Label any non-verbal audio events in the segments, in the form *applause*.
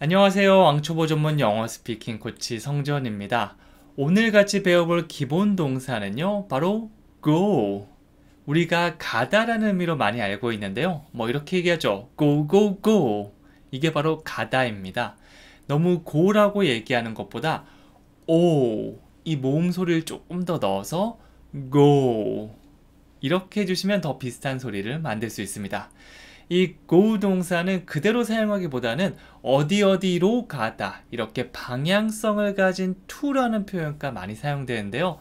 안녕하세요. 왕초보 전문 영어 스피킹 코치 성전입니다. 오늘 같이 배워볼 기본 동사는요. 바로 go. 우리가 가다라는 의미로 많이 알고 있는데요. 뭐 이렇게 얘기하죠. go go go. 이게 바로 가다입니다. 너무 go라고 얘기하는 것보다 o 이 모음 소리를 조금 더 넣어서 go 이렇게 해주시면 더 비슷한 소리를 만들 수 있습니다. 이 go 동사는 그대로 사용하기보다는 어디 어디로 가다 이렇게 방향성을 가진 to라는 표현과 많이 사용되는데요.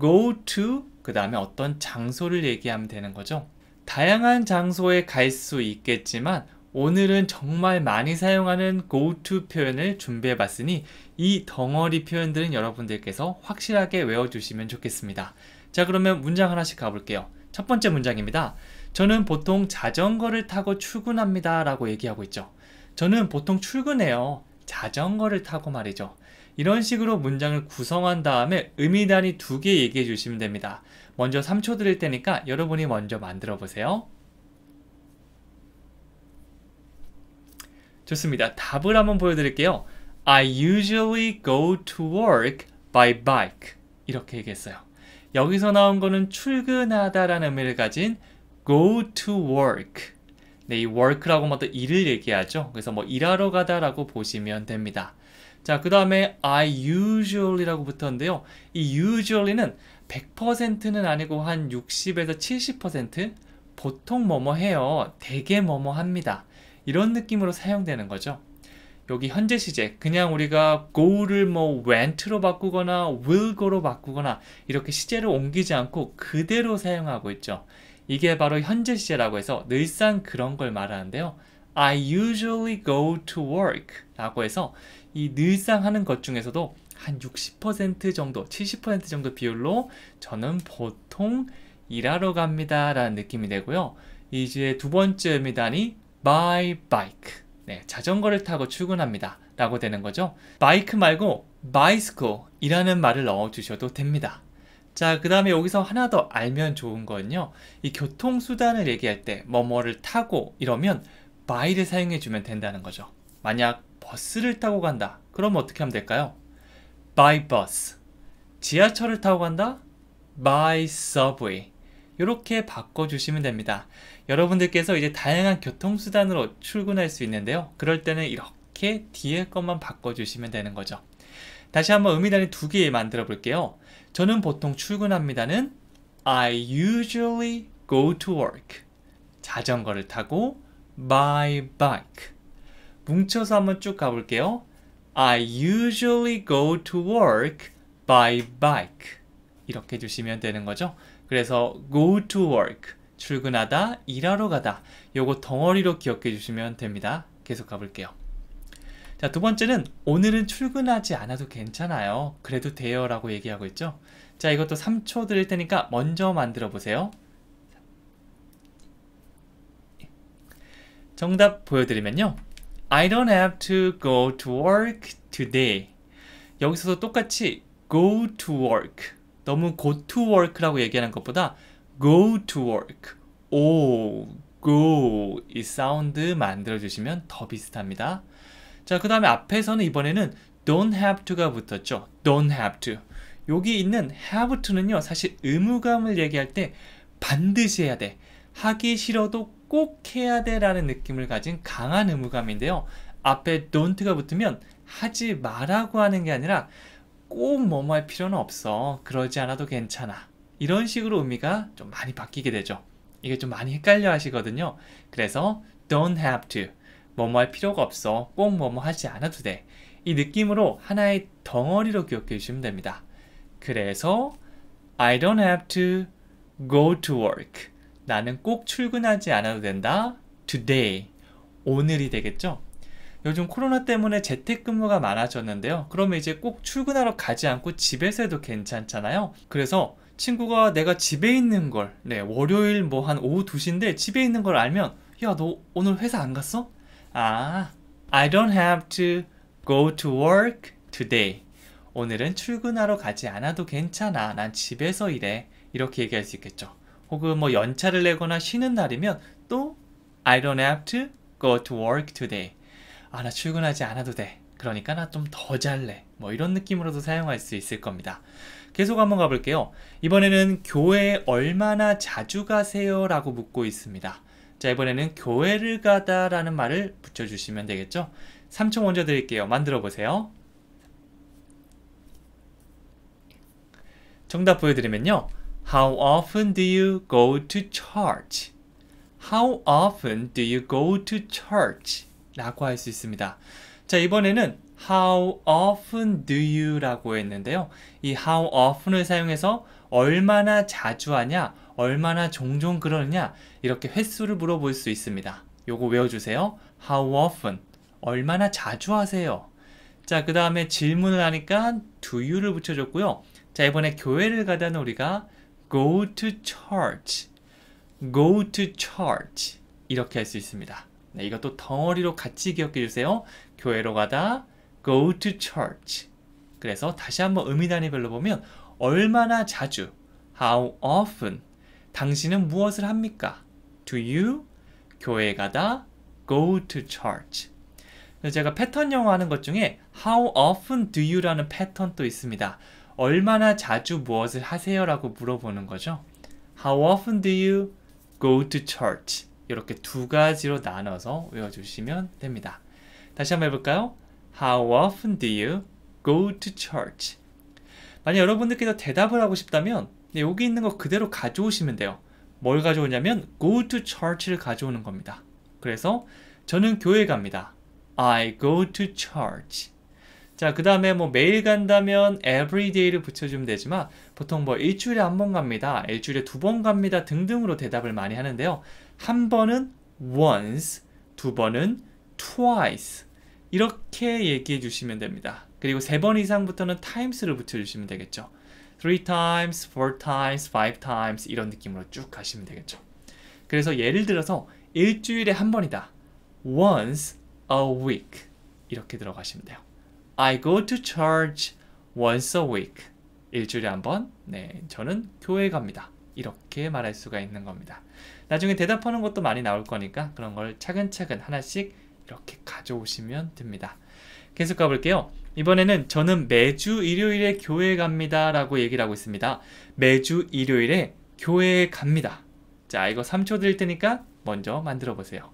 go to 그 다음에 어떤 장소를 얘기하면 되는 거죠. 다양한 장소에 갈 수 있겠지만 오늘은 정말 많이 사용하는 go to 표현을 준비해 봤으니 이 덩어리 표현들은 여러분들께서 확실하게 외워주시면 좋겠습니다. 자 그러면 문장 하나씩 가볼게요. 첫 번째 문장입니다. 저는 보통 자전거를 타고 출근합니다 라고 얘기하고 있죠. 저는 보통 출근해요. 자전거를 타고 말이죠. 이런 식으로 문장을 구성한 다음에 의미단위두 개 얘기해 주시면 됩니다. 먼저 3초 드릴 테니까 여러분이 먼저 만들어 보세요. 좋습니다. 답을 한번 보여드릴게요. I usually go to work by bike. 이렇게 얘기했어요. 여기서 나온 거는 출근하다라는 의미를 가진 go to work. 네, 이 work라고 뭐 또 일을 얘기하죠. 그래서 뭐 일하러 가다라고 보시면 됩니다. 자, 그 다음에 I usually라고 붙었는데요. 이 usually는 100%는 아니고 한 60에서 70% 보통 뭐뭐 해요. 되게 뭐 뭐 합니다. 이런 느낌으로 사용되는 거죠. 여기 현재 시제 그냥 우리가 go를 뭐 went로 바꾸거나 will go로 바꾸거나 이렇게 시제를 옮기지 않고 그대로 사용하고 있죠. 이게 바로 현재 시제라고 해서 늘상 그런 걸 말하는데요. I usually go to work 라고 해서 이 늘상 하는 것 중에서도 한 60% 정도, 70% 정도 비율로 저는 보통 일하러 갑니다 라는 느낌이 되고요. 이제 두 번째 의미단이 by bike 네, 자전거를 타고 출근합니다 라고 되는 거죠. 바이크 말고 bicycle 이라는 말을 넣어주셔도 됩니다. 자, 그 다음에 여기서 하나 더 알면 좋은 건요. 이 교통수단을 얘기할 때 뭐뭐를 타고 이러면 by를 사용해 주면 된다는 거죠. 만약 버스를 타고 간다. 그럼 어떻게 하면 될까요? by bus. 지하철을 타고 간다? by subway. 이렇게 바꿔주시면 됩니다. 여러분들께서 이제 다양한 교통수단으로 출근할 수 있는데요. 그럴 때는 이렇게 뒤에 것만 바꿔주시면 되는 거죠. 다시 한번 의미 단위 두 개 만들어 볼게요. 저는 보통 출근합니다는 I usually go to work. 자전거를 타고 by bike. 뭉쳐서 한번 쭉 가볼게요. I usually go to work by bike. 이렇게 해주시면 되는 거죠. 그래서 go to work, 출근하다, 일하러 가다. 요거 덩어리로 기억해 주시면 됩니다. 계속 가볼게요. 자, 두 번째는 오늘은 출근하지 않아도 괜찮아요. 그래도 돼요. 라고 얘기하고 있죠. 자, 이것도 3초 드릴 테니까 먼저 만들어 보세요. 정답 보여드리면요. I don't have to go to work today. 여기서도 똑같이 go to work. 너무 go to work라고 얘기하는 것보다 go to work. 오, go 이 사운드 만들어주시면 더 비슷합니다. 자, 그 다음에 앞에서는 이번에는 don't have to가 붙었죠. don't have to. 여기 있는 have to는요. 사실 의무감을 얘기할 때 반드시 해야 돼. 하기 싫어도 꼭 해야 돼 라는 느낌을 가진 강한 의무감인데요. 앞에 don't가 붙으면 하지 마라고 하는 게 아니라 꼭 뭐뭐 할 필요는 없어. 그러지 않아도 괜찮아. 이런 식으로 의미가 좀 많이 바뀌게 되죠. 이게 좀 많이 헷갈려 하시거든요. 그래서 don't have to 뭐뭐 할 필요가 없어. 꼭 뭐뭐 하지 않아도 돼. 이 느낌으로 하나의 덩어리로 기억해 주시면 됩니다. 그래서 I don't have to go to work. 나는 꼭 출근하지 않아도 된다. Today. 오늘이 되겠죠? 요즘 코로나 때문에 재택근무가 많아졌는데요. 그러면 이제 꼭 출근하러 가지 않고 집에서 해도 괜찮잖아요. 그래서 친구가 내가 집에 있는 걸, 네, 월요일 뭐 한 오후 2시인데 집에 있는 걸 알면, 야, 너 오늘 회사 안 갔어? 아, I don't have to go to work today. 오늘은 출근하러 가지 않아도 괜찮아. 난 집에서 일해. 이렇게 얘기할 수 있겠죠. 혹은 뭐 연차를 내거나 쉬는 날이면 또 I don't have to go to work today. 아, 나 출근하지 않아도 돼. 그러니까 나 좀 더 잘래. 뭐 이런 느낌으로도 사용할 수 있을 겁니다. 계속 한번 가볼게요. 이번에는 교회 에 얼마나 자주 가세요? 라고 묻고 있습니다. 자 이번에는 교회를 가다 라는 말을 붙여주시면 되겠죠 3초 먼저 드릴게요 만들어 보세요 정답 보여드리면요 How often do you go to church? How often do you go to church? 라고 할 수 있습니다 자 이번에는 How often do you? 라고 했는데요 이 how often을 사용해서 얼마나 자주 하냐 얼마나 종종 그러느냐 이렇게 횟수를 물어볼 수 있습니다. 요거 외워주세요. How often? 얼마나 자주 하세요? 자, 그 다음에 질문을 하니까 do you를 붙여줬고요. 자, 이번에 교회를 가다는 우리가 go to church, go to church 이렇게 할 수 있습니다. 네, 이것도 덩어리로 같이 기억해 주세요. 교회로 가다, go to church. 그래서 다시 한번 의미 단위별로 보면 얼마나 자주, how often, 당신은 무엇을 합니까? Do you? 교회 가다. Go to church. 제가 패턴 영어 하는 것 중에 How often do you라는 패턴도 있습니다. 얼마나 자주 무엇을 하세요? 라고 물어보는 거죠. How often do you go to church? 이렇게 두 가지로 나눠서 외워주시면 됩니다. 다시 한번 해볼까요? How often do you go to church? 만약 여러분들께서 대답을 하고 싶다면 네, 여기 있는 거 그대로 가져오시면 돼요. 뭘 가져오냐면 go to church를 가져오는 겁니다. 그래서 저는 교회 갑니다. I go to church. 자, 그 다음에 뭐 매일 간다면 everyday를 붙여주면 되지만 보통 뭐 일주일에 한 번 갑니다. 일주일에 두 번 갑니다. 등등으로 대답을 많이 하는데요. 한 번은 once, 두 번은 twice. 이렇게 얘기해 주시면 됩니다. 그리고 세 번 이상부터는 times를 붙여주시면 되겠죠. three times, four times, five times 이런 느낌으로 쭉 가시면 되겠죠. 그래서 예를 들어서 일주일에 한 번이다. once a week 이렇게 들어가시면 돼요. I go to church once a week. 일주일에 한 번. 네, 저는 교회 갑니다. 이렇게 말할 수가 있는 겁니다. 나중에 대답하는 것도 많이 나올 거니까 그런 걸 차근차근 하나씩 이렇게 가져오시면 됩니다. 계속 가볼게요. 이번에는 저는 매주 일요일에 교회 갑니다 라고 얘기를 하고 있습니다. 매주 일요일에 교회에 갑니다. 자, 이거 3초 드릴 테니까 먼저 만들어 보세요.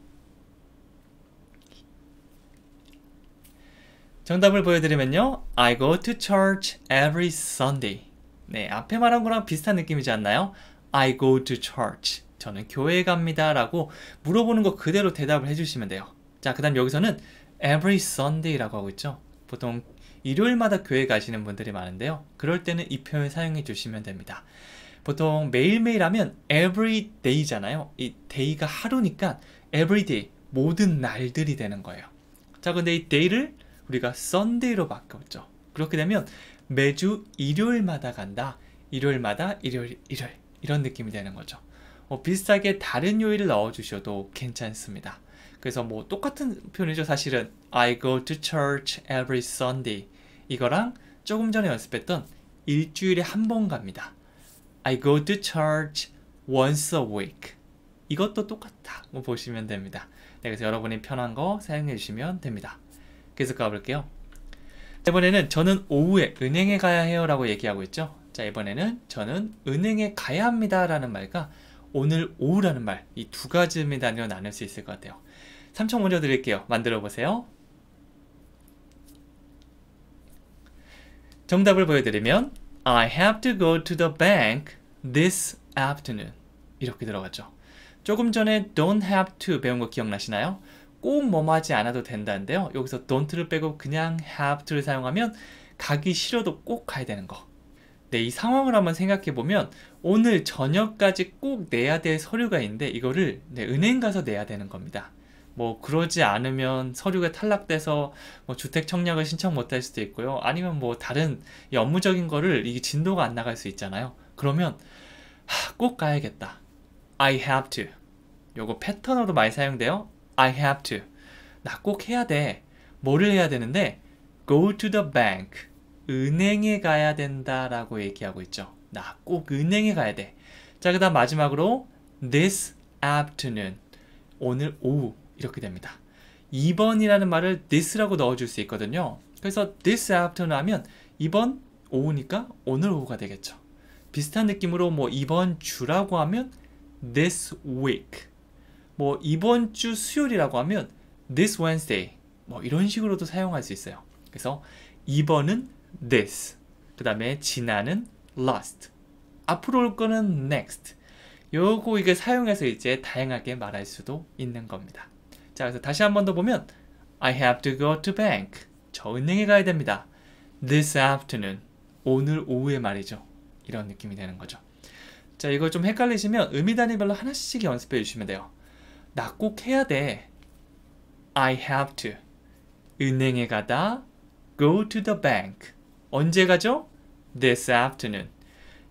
정답을 보여드리면요. I go to church every Sunday. 네, 앞에 말한 거랑 비슷한 느낌이지 않나요? I go to church. 저는 교회에 갑니다. 라고 물어보는 거 그대로 대답을 해주시면 돼요. 자, 그 다음 여기서는 every Sunday라고 하고 있죠. 보통 일요일마다 교회 가시는 분들이 많은데요. 그럴 때는 이 표현 을 사용해 주시면 됩니다. 보통 매일매일 하면 every day잖아요. 이 day가 하루니까 every day, 모든 날들이 되는 거예요. 자, 근데 이 day를 우리가 sunday로 바꿨죠. 그렇게 되면 매주 일요일마다 간다. 일요일마다 일요일, 일요일. 이런 느낌이 되는 거죠. 어, 비슷하게 다른 요일을 넣어주셔도 괜찮습니다. 그래서 뭐 똑같은 표현이죠 사실은 I go to church every Sunday 이거랑 조금 전에 연습했던 일주일에 한 번 갑니다. I go to church once a week 이것도 똑같다고 뭐 보시면 됩니다. 네, 그래서 여러분이 편한 거 사용해 주시면 됩니다. 계속 가볼게요. 이번에는 저는 오후에 은행에 가야 해요 라고 얘기하고 있죠. 자 이번에는 저는 은행에 가야 합니다 라는 말과 오늘 오후라는 말 이 두 가지입니다며 나눌 수 있을 것 같아요. 3천 먼저 드릴게요. 만들어 보세요. 정답을 보여드리면 I have to go to the bank this afternoon 이렇게 들어갔죠. 조금 전에 don't have to 배운 거 기억나시나요? 꼭 뭐뭐 하지 않아도 된다는데요. 여기서 don't를 빼고 그냥 have to를 사용하면 가기 싫어도 꼭 가야 되는 거. 네, 이 상황을 한번 생각해 보면 오늘 저녁까지 꼭 내야 될 서류가 있는데 이거를 네, 은행 가서 내야 되는 겁니다. 뭐 그러지 않으면 서류가 탈락돼서 뭐 주택 청약을 신청 못할 수도 있고요. 아니면 뭐 다른 이 업무적인 거를 이게 진도가 안 나갈 수 있잖아요. 그러면 하, 꼭 가야겠다. I have to. 요거 패턴으로 많이 사용돼요. I have to. 나 꼭 해야 돼. 뭐를 해야 되는데 go to the bank. 은행에 가야 된다라고 얘기하고 있죠. 나 꼭 은행에 가야 돼. 자, 그다음 마지막으로 this afternoon. 오늘 오후 이렇게 됩니다. 2번이라는 말을 this라고 넣어줄 수 있거든요. 그래서 this afternoon 하면 2번 오후니까 오늘 오후가 되겠죠. 비슷한 느낌으로 뭐 이번 주라고 하면 this week 뭐 이번 주 수요일이라고 하면 this Wednesday 뭐 이런 식으로도 사용할 수 있어요. 그래서 이번은 this 그 다음에 지난은 last 앞으로 올 거는 next 요거 이게 사용해서 이제 다양하게 말할 수도 있는 겁니다. 자, 그래서 다시 한 번 더 보면 I have to go to bank. 저 은행에 가야 됩니다. This afternoon. 오늘 오후에 말이죠. 이런 느낌이 되는 거죠. 자, 이걸 좀 헷갈리시면 의미 단위별로 하나씩 연습해 주시면 돼요. 나 꼭 해야 돼. I have to. 은행에 가다. Go to the bank. 언제 가죠? This afternoon.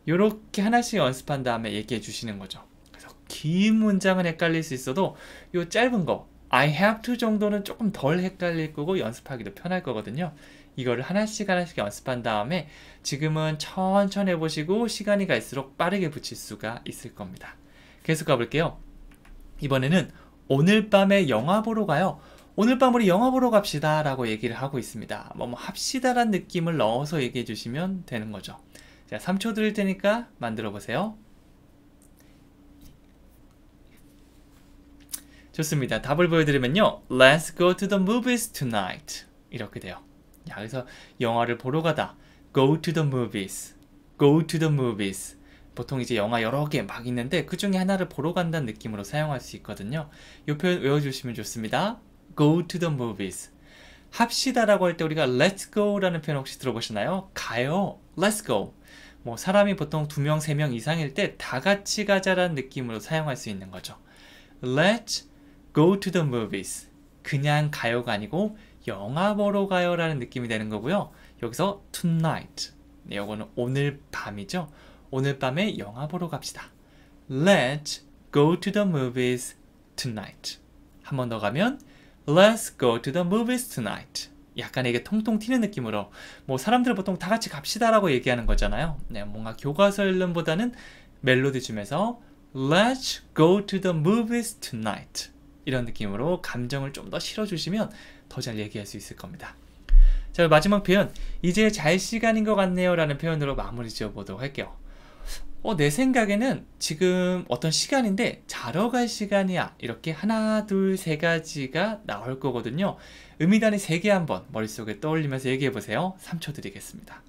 이렇게 하나씩 연습한 다음에 얘기해 주시는 거죠. 그래서 긴 문장은 헷갈릴 수 있어도 이 짧은 거 I have to 정도는 조금 덜 헷갈릴 거고 연습하기도 편할 거거든요. 이거를 하나씩 하나씩 연습한 다음에 지금은 천천히 해보시고 시간이 갈수록 빠르게 붙일 수가 있을 겁니다. 계속 가볼게요. 이번에는 오늘 밤에 영화 보러 가요. 오늘 밤 우리 영화 보러 갑시다 라고 얘기를 하고 있습니다. 뭐뭐 합시다 라는 느낌을 넣어서 얘기해 주시면 되는 거죠. 자, 3초 드릴 테니까 만들어 보세요. 좋습니다. 답을 보여드리면요. Let's go to the movies tonight. 이렇게 돼요. 야, 그래서 영화를 보러 가다. Go to the movies. Go to the movies. 보통 이제 영화 여러 개 막 있는데 그 중에 하나를 보러 간다는 느낌으로 사용할 수 있거든요. 이 표현 외워주시면 좋습니다. Go to the movies. 합시다라고 할 때 우리가 let's go라는 표현 혹시 들어보셨나요 가요. Let's go. 뭐 사람이 보통 두 명, 세 명 이상일 때 다 같이 가자라는 느낌으로 사용할 수 있는 거죠. Let's go to the movies. 그냥 가요가 아니고 영화 보러 가요라는 느낌이 되는 거고요. 여기서 tonight. 네, 이거는 오늘 밤이죠. 오늘 밤에 영화 보러 갑시다. Let's go to the movies tonight. 한 번 더 가면 Let's go to the movies tonight. 약간 이게 통통 튀는 느낌으로 뭐사람들 보통 다 같이 갑시다라고 얘기하는 거잖아요. 네, 뭔가 교과서 읽음보다는 멜로디 쯤에서 Let's go to the movies tonight. 이런 느낌으로 감정을 좀 더 실어주시면 더 잘 얘기할 수 있을 겁니다. 자 마지막 표현 이제 잘 시간인 것 같네요 라는 표현으로 마무리 지어보도록 할게요. 어, 내 생각에는 지금 어떤 시간인데 자러 갈 시간이야 이렇게 하나 둘세 가지가 나올 거거든요. 의미단이 세개 한번 머릿속에 떠올리면서 얘기해 보세요. 3초 드리겠습니다.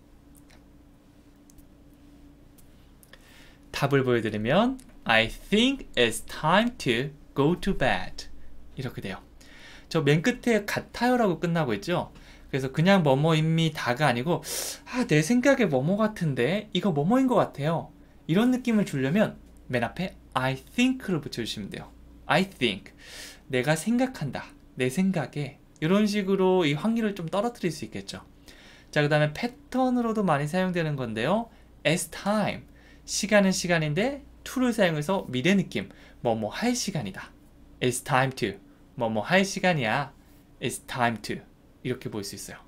답을 보여드리면 I think it's time to go to bed 이렇게 돼요. 저 맨 끝에 같아요라고 끝나고 있죠. 그래서 그냥 뭐뭐임미 다가 아니고 아내 생각에 뭐뭐 같은데 이거 뭐뭐인 것 같아요. 이런 느낌을 주려면 맨 앞에 I think를 붙여주시면 돼요. I think 내가 생각한다 내 생각에 이런 식으로 이 확률을 좀 떨어뜨릴 수 있겠죠. 자그 다음에 패턴으로도 많이 사용되는 건데요. As time 시간은 시간인데 to를 사용해서 미래 느낌 뭐뭐 할 시간이다. It's time to. 뭐 뭐 할 시간이야. It's time to. 이렇게 볼 수 있어요.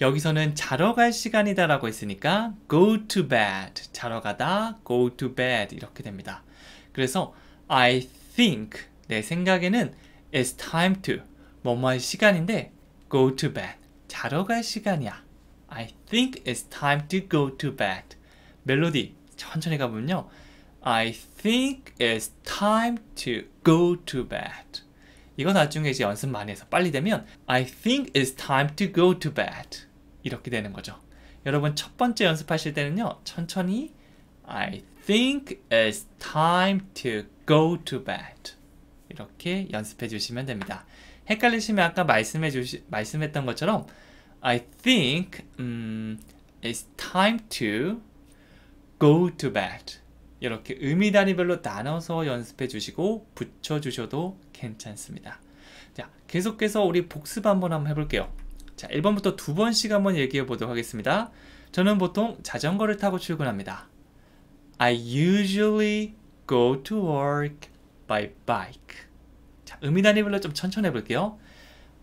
여기서는 자러 갈 시간이다 라고 했으니까 go to bed. 자러 가다, go to bed. 이렇게 됩니다. 그래서 I think. 내 생각에는 it's time to. 뭐뭐 할 시간인데 go to bed. 자러 갈 시간이야. I think it's time to go to bed. 멜로디 천천히 가보면요. I think it's time to go to bed. 이거 나중에 이제 연습 많이 해서 빨리 되면 I think it's time to go to bed. 이렇게 되는 거죠. 여러분 첫 번째 연습하실 때는요. 천천히 I think it's time to go to bed. 이렇게 연습해 주시면 됩니다. 헷갈리시면 아까 말씀해 주시 말씀했던 것처럼 I think 음, it's time to go to bed. 이렇게 의미 단위별로 나눠서 연습해 주시고 붙여 주셔도 괜찮습니다. 자, 계속해서 우리 복습 한번 한번 해볼게요. 자, 1번부터 두 번씩 한번 얘기해 보도록 하겠습니다. 저는 보통 자전거를 타고 출근합니다. I usually go to work by bike. 자, 의미 단위별로 좀 천천히 해볼게요.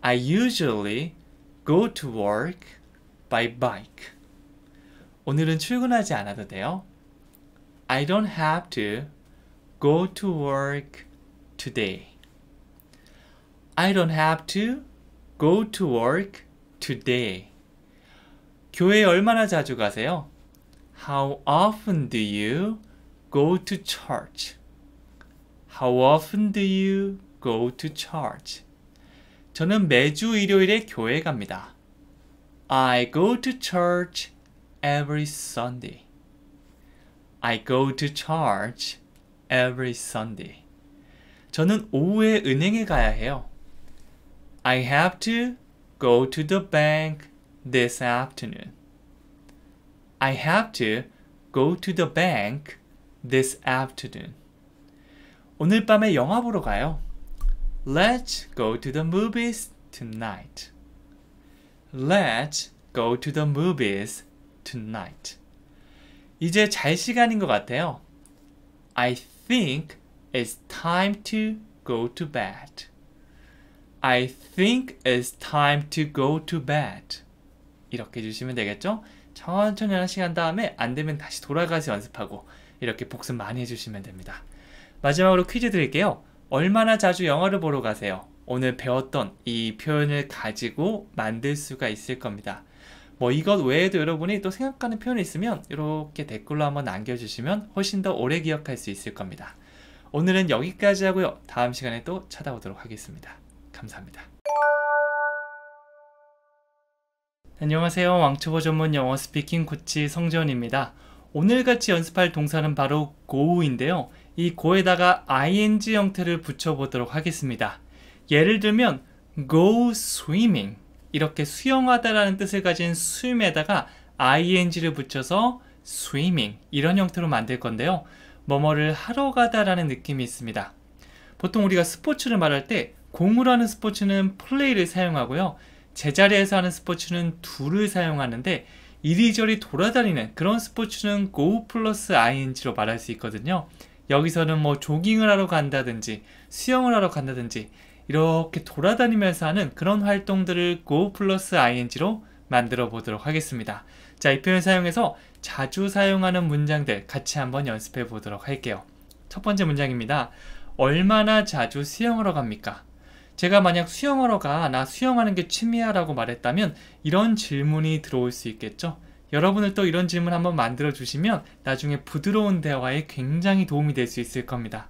I usually go to work by bike. 오늘은 출근하지 않아도 돼요. I don't have to go to work today. I don't have to go to work today. 교회 얼마나 자주 가세요? How often do you go to church? How often do you go to church? 저는 매주 일요일에 교회 갑니다. I go to church every Sunday. I go to church every Sunday. 저는 오후에 은행에 가야 해요. I have to go to the bank this afternoon. I have to go to the bank this afternoon. 오늘 밤에 영화 보러 가요. Let's go to the movies tonight. Let's go to the movies tonight. 이제 잘 시간인 것 같아요. I think it's time to go to bed. I think it's time to go to bed. 이렇게 해주시면 되겠죠? 천천히 한 시간 다음에 안 되면 다시 돌아가서 연습하고 이렇게 복습 많이 해주시면 됩니다. 마지막으로 퀴즈 드릴게요. 얼마나 자주 영화를 보러 가세요? 오늘 배웠던 이 표현을 가지고 만들 수가 있을 겁니다. 뭐 이것 외에도 여러분이 또 생각하는 표현이 있으면 이렇게 댓글로 한번 남겨주시면 훨씬 더 오래 기억할 수 있을 겁니다. 오늘은 여기까지 하고요. 다음 시간에 또 찾아오도록 하겠습니다. 감사합니다. 안녕하세요. 왕초보 전문 영어 스피킹 코치 성전입니다 오늘 같이 연습할 동사는 바로 go인데요. 이 go에다가 ing 형태를 붙여보도록 하겠습니다. 예를 들면 go swimming 이렇게 수영하다라는 뜻을 가진 swim에다가 ing를 붙여서 swimming 이런 형태로 만들 건데요. 뭐뭐를 하러 가다라는 느낌이 있습니다. 보통 우리가 스포츠를 말할 때 공으로 하는 스포츠는 플레이를 사용하고요. 제자리에서 하는 스포츠는 둘을 사용하는데 이리저리 돌아다니는 그런 스포츠는 go 플러스 ing로 말할 수 있거든요. 여기서는 뭐 조깅을 하러 간다든지 수영을 하러 간다든지 이렇게 돌아다니면서 하는 그런 활동들을 go 플러스 ing로 만들어 보도록 하겠습니다. 자, 이 표현 사용해서 자주 사용하는 문장들 같이 한번 연습해 보도록 할게요. 첫 번째 문장입니다. 얼마나 자주 수영하러 갑니까? 제가 만약 수영하러 가, 나 수영하는 게 취미야 라고 말했다면 이런 질문이 들어올 수 있겠죠? 여러분을 또 이런 질문 한번 만들어 주시면 나중에 부드러운 대화에 굉장히 도움이 될 수 있을 겁니다.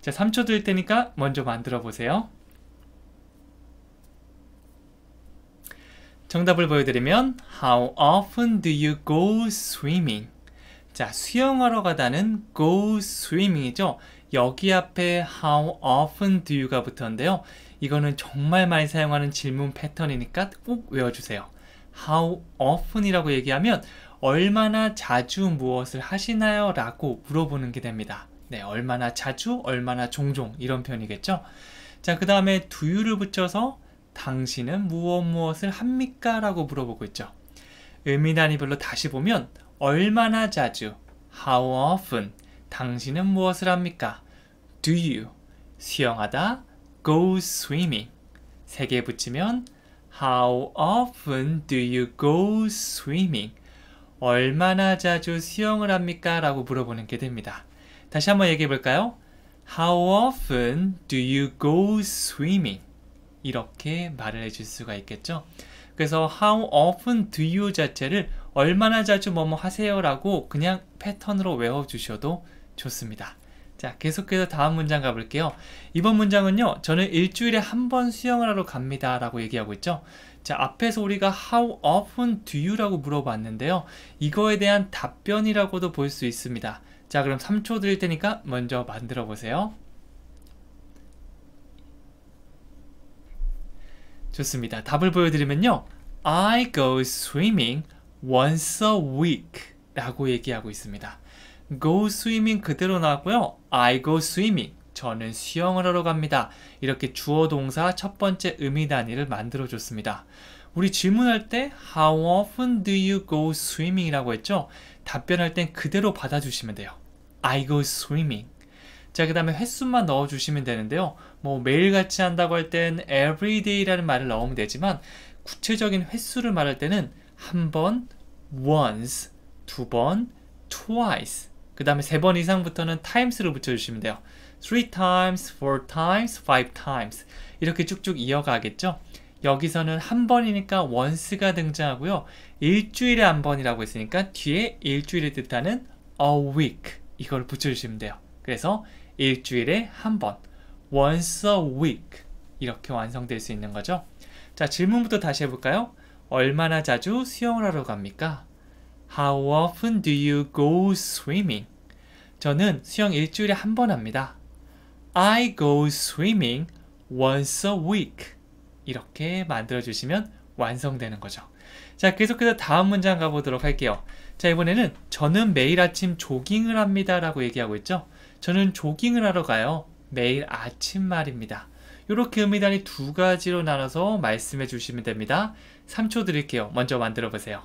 자, 3초 드릴 테니까 먼저 만들어 보세요. 정답을 보여드리면 How often do you go swimming? 자, 수영하러 가다는 go swimming이죠. 여기 앞에 how often do you가 붙었는데요. 이거는 정말 많이 사용하는 질문 패턴이니까 꼭 외워주세요. how often이라고 얘기하면 얼마나 자주 무엇을 하시나요? 라고 물어보는 게 됩니다. 네, 얼마나 자주, 얼마나 종종 이런 표현이겠죠. 자, 그 다음에 do you를 붙여서 당신은 무엇 무엇을 합니까? 라고 물어보고 있죠. 의미 단위별로 다시 보면 얼마나 자주, how often, 당신은 무엇을 합니까? do you, 수영하다, go swimming. 세 개 붙이면 how often do you go swimming? 얼마나 자주 수영을 합니까? 라고 물어보는 게 됩니다. 다시 한번 얘기해 볼까요? How often do you go swimming? 이렇게 말을 해줄 수가 있겠죠. 그래서 how often do you 자체를 얼마나 자주 뭐뭐 하세요라고 그냥 패턴으로 외워주셔도 좋습니다. 자, 계속해서 다음 문장 가볼게요. 이번 문장은요. 저는 일주일에 한 번 수영을 하러 갑니다. 라고 얘기하고 있죠. 자, 앞에서 우리가 how often do you라고 물어봤는데요. 이거에 대한 답변이라고도 볼 수 있습니다. 자, 그럼 3초 드릴 테니까 먼저 만들어 보세요. 좋습니다. 답을 보여드리면요. I go swimming once a week 라고 얘기하고 있습니다. go swimming 그대로 나왔고요. I go swimming 저는 수영을 하러 갑니다. 이렇게 주어 동사 첫 번째 의미 단위를 만들어 줬습니다. 우리 질문할 때 How often do you go swimming? 이라고 했죠? 답변할 땐 그대로 받아주시면 돼요. I go swimming. 자, 그 다음에 횟수만 넣어주시면 되는데요. 뭐 매일같이 한다고 할 땐 everyday라는 말을 넣으면 되지만 구체적인 횟수를 말할 때는 한 번, once, 두 번, twice 그 다음에 세 번 이상부터는 times를 붙여주시면 돼요. three times, four times, five times 이렇게 쭉쭉 이어가겠죠. 여기서는 한 번이니까 once가 등장하고요. 일주일에 한 번이라고 했으니까 뒤에 일주일을 뜻하는 a week 이걸 붙여주시면 돼요. 그래서 일주일에 한 번, once a week 이렇게 완성될 수 있는 거죠. 자, 질문부터 다시 해볼까요? 얼마나 자주 수영을 하러 갑니까? How often do you go swimming? 저는 수영 일주일에 한 번 합니다. I go swimming once a week. 이렇게 만들어주시면 완성되는 거죠. 자, 계속해서 다음 문장 가보도록 할게요. 자, 이번에는 저는 매일 아침 조깅을 합니다 라고 얘기하고 있죠. 저는 조깅을 하러 가요. 매일 아침 말입니다. 이렇게 의미단이 두 가지로 나눠서 말씀해 주시면 됩니다. 3초 드릴게요. 먼저 만들어 보세요.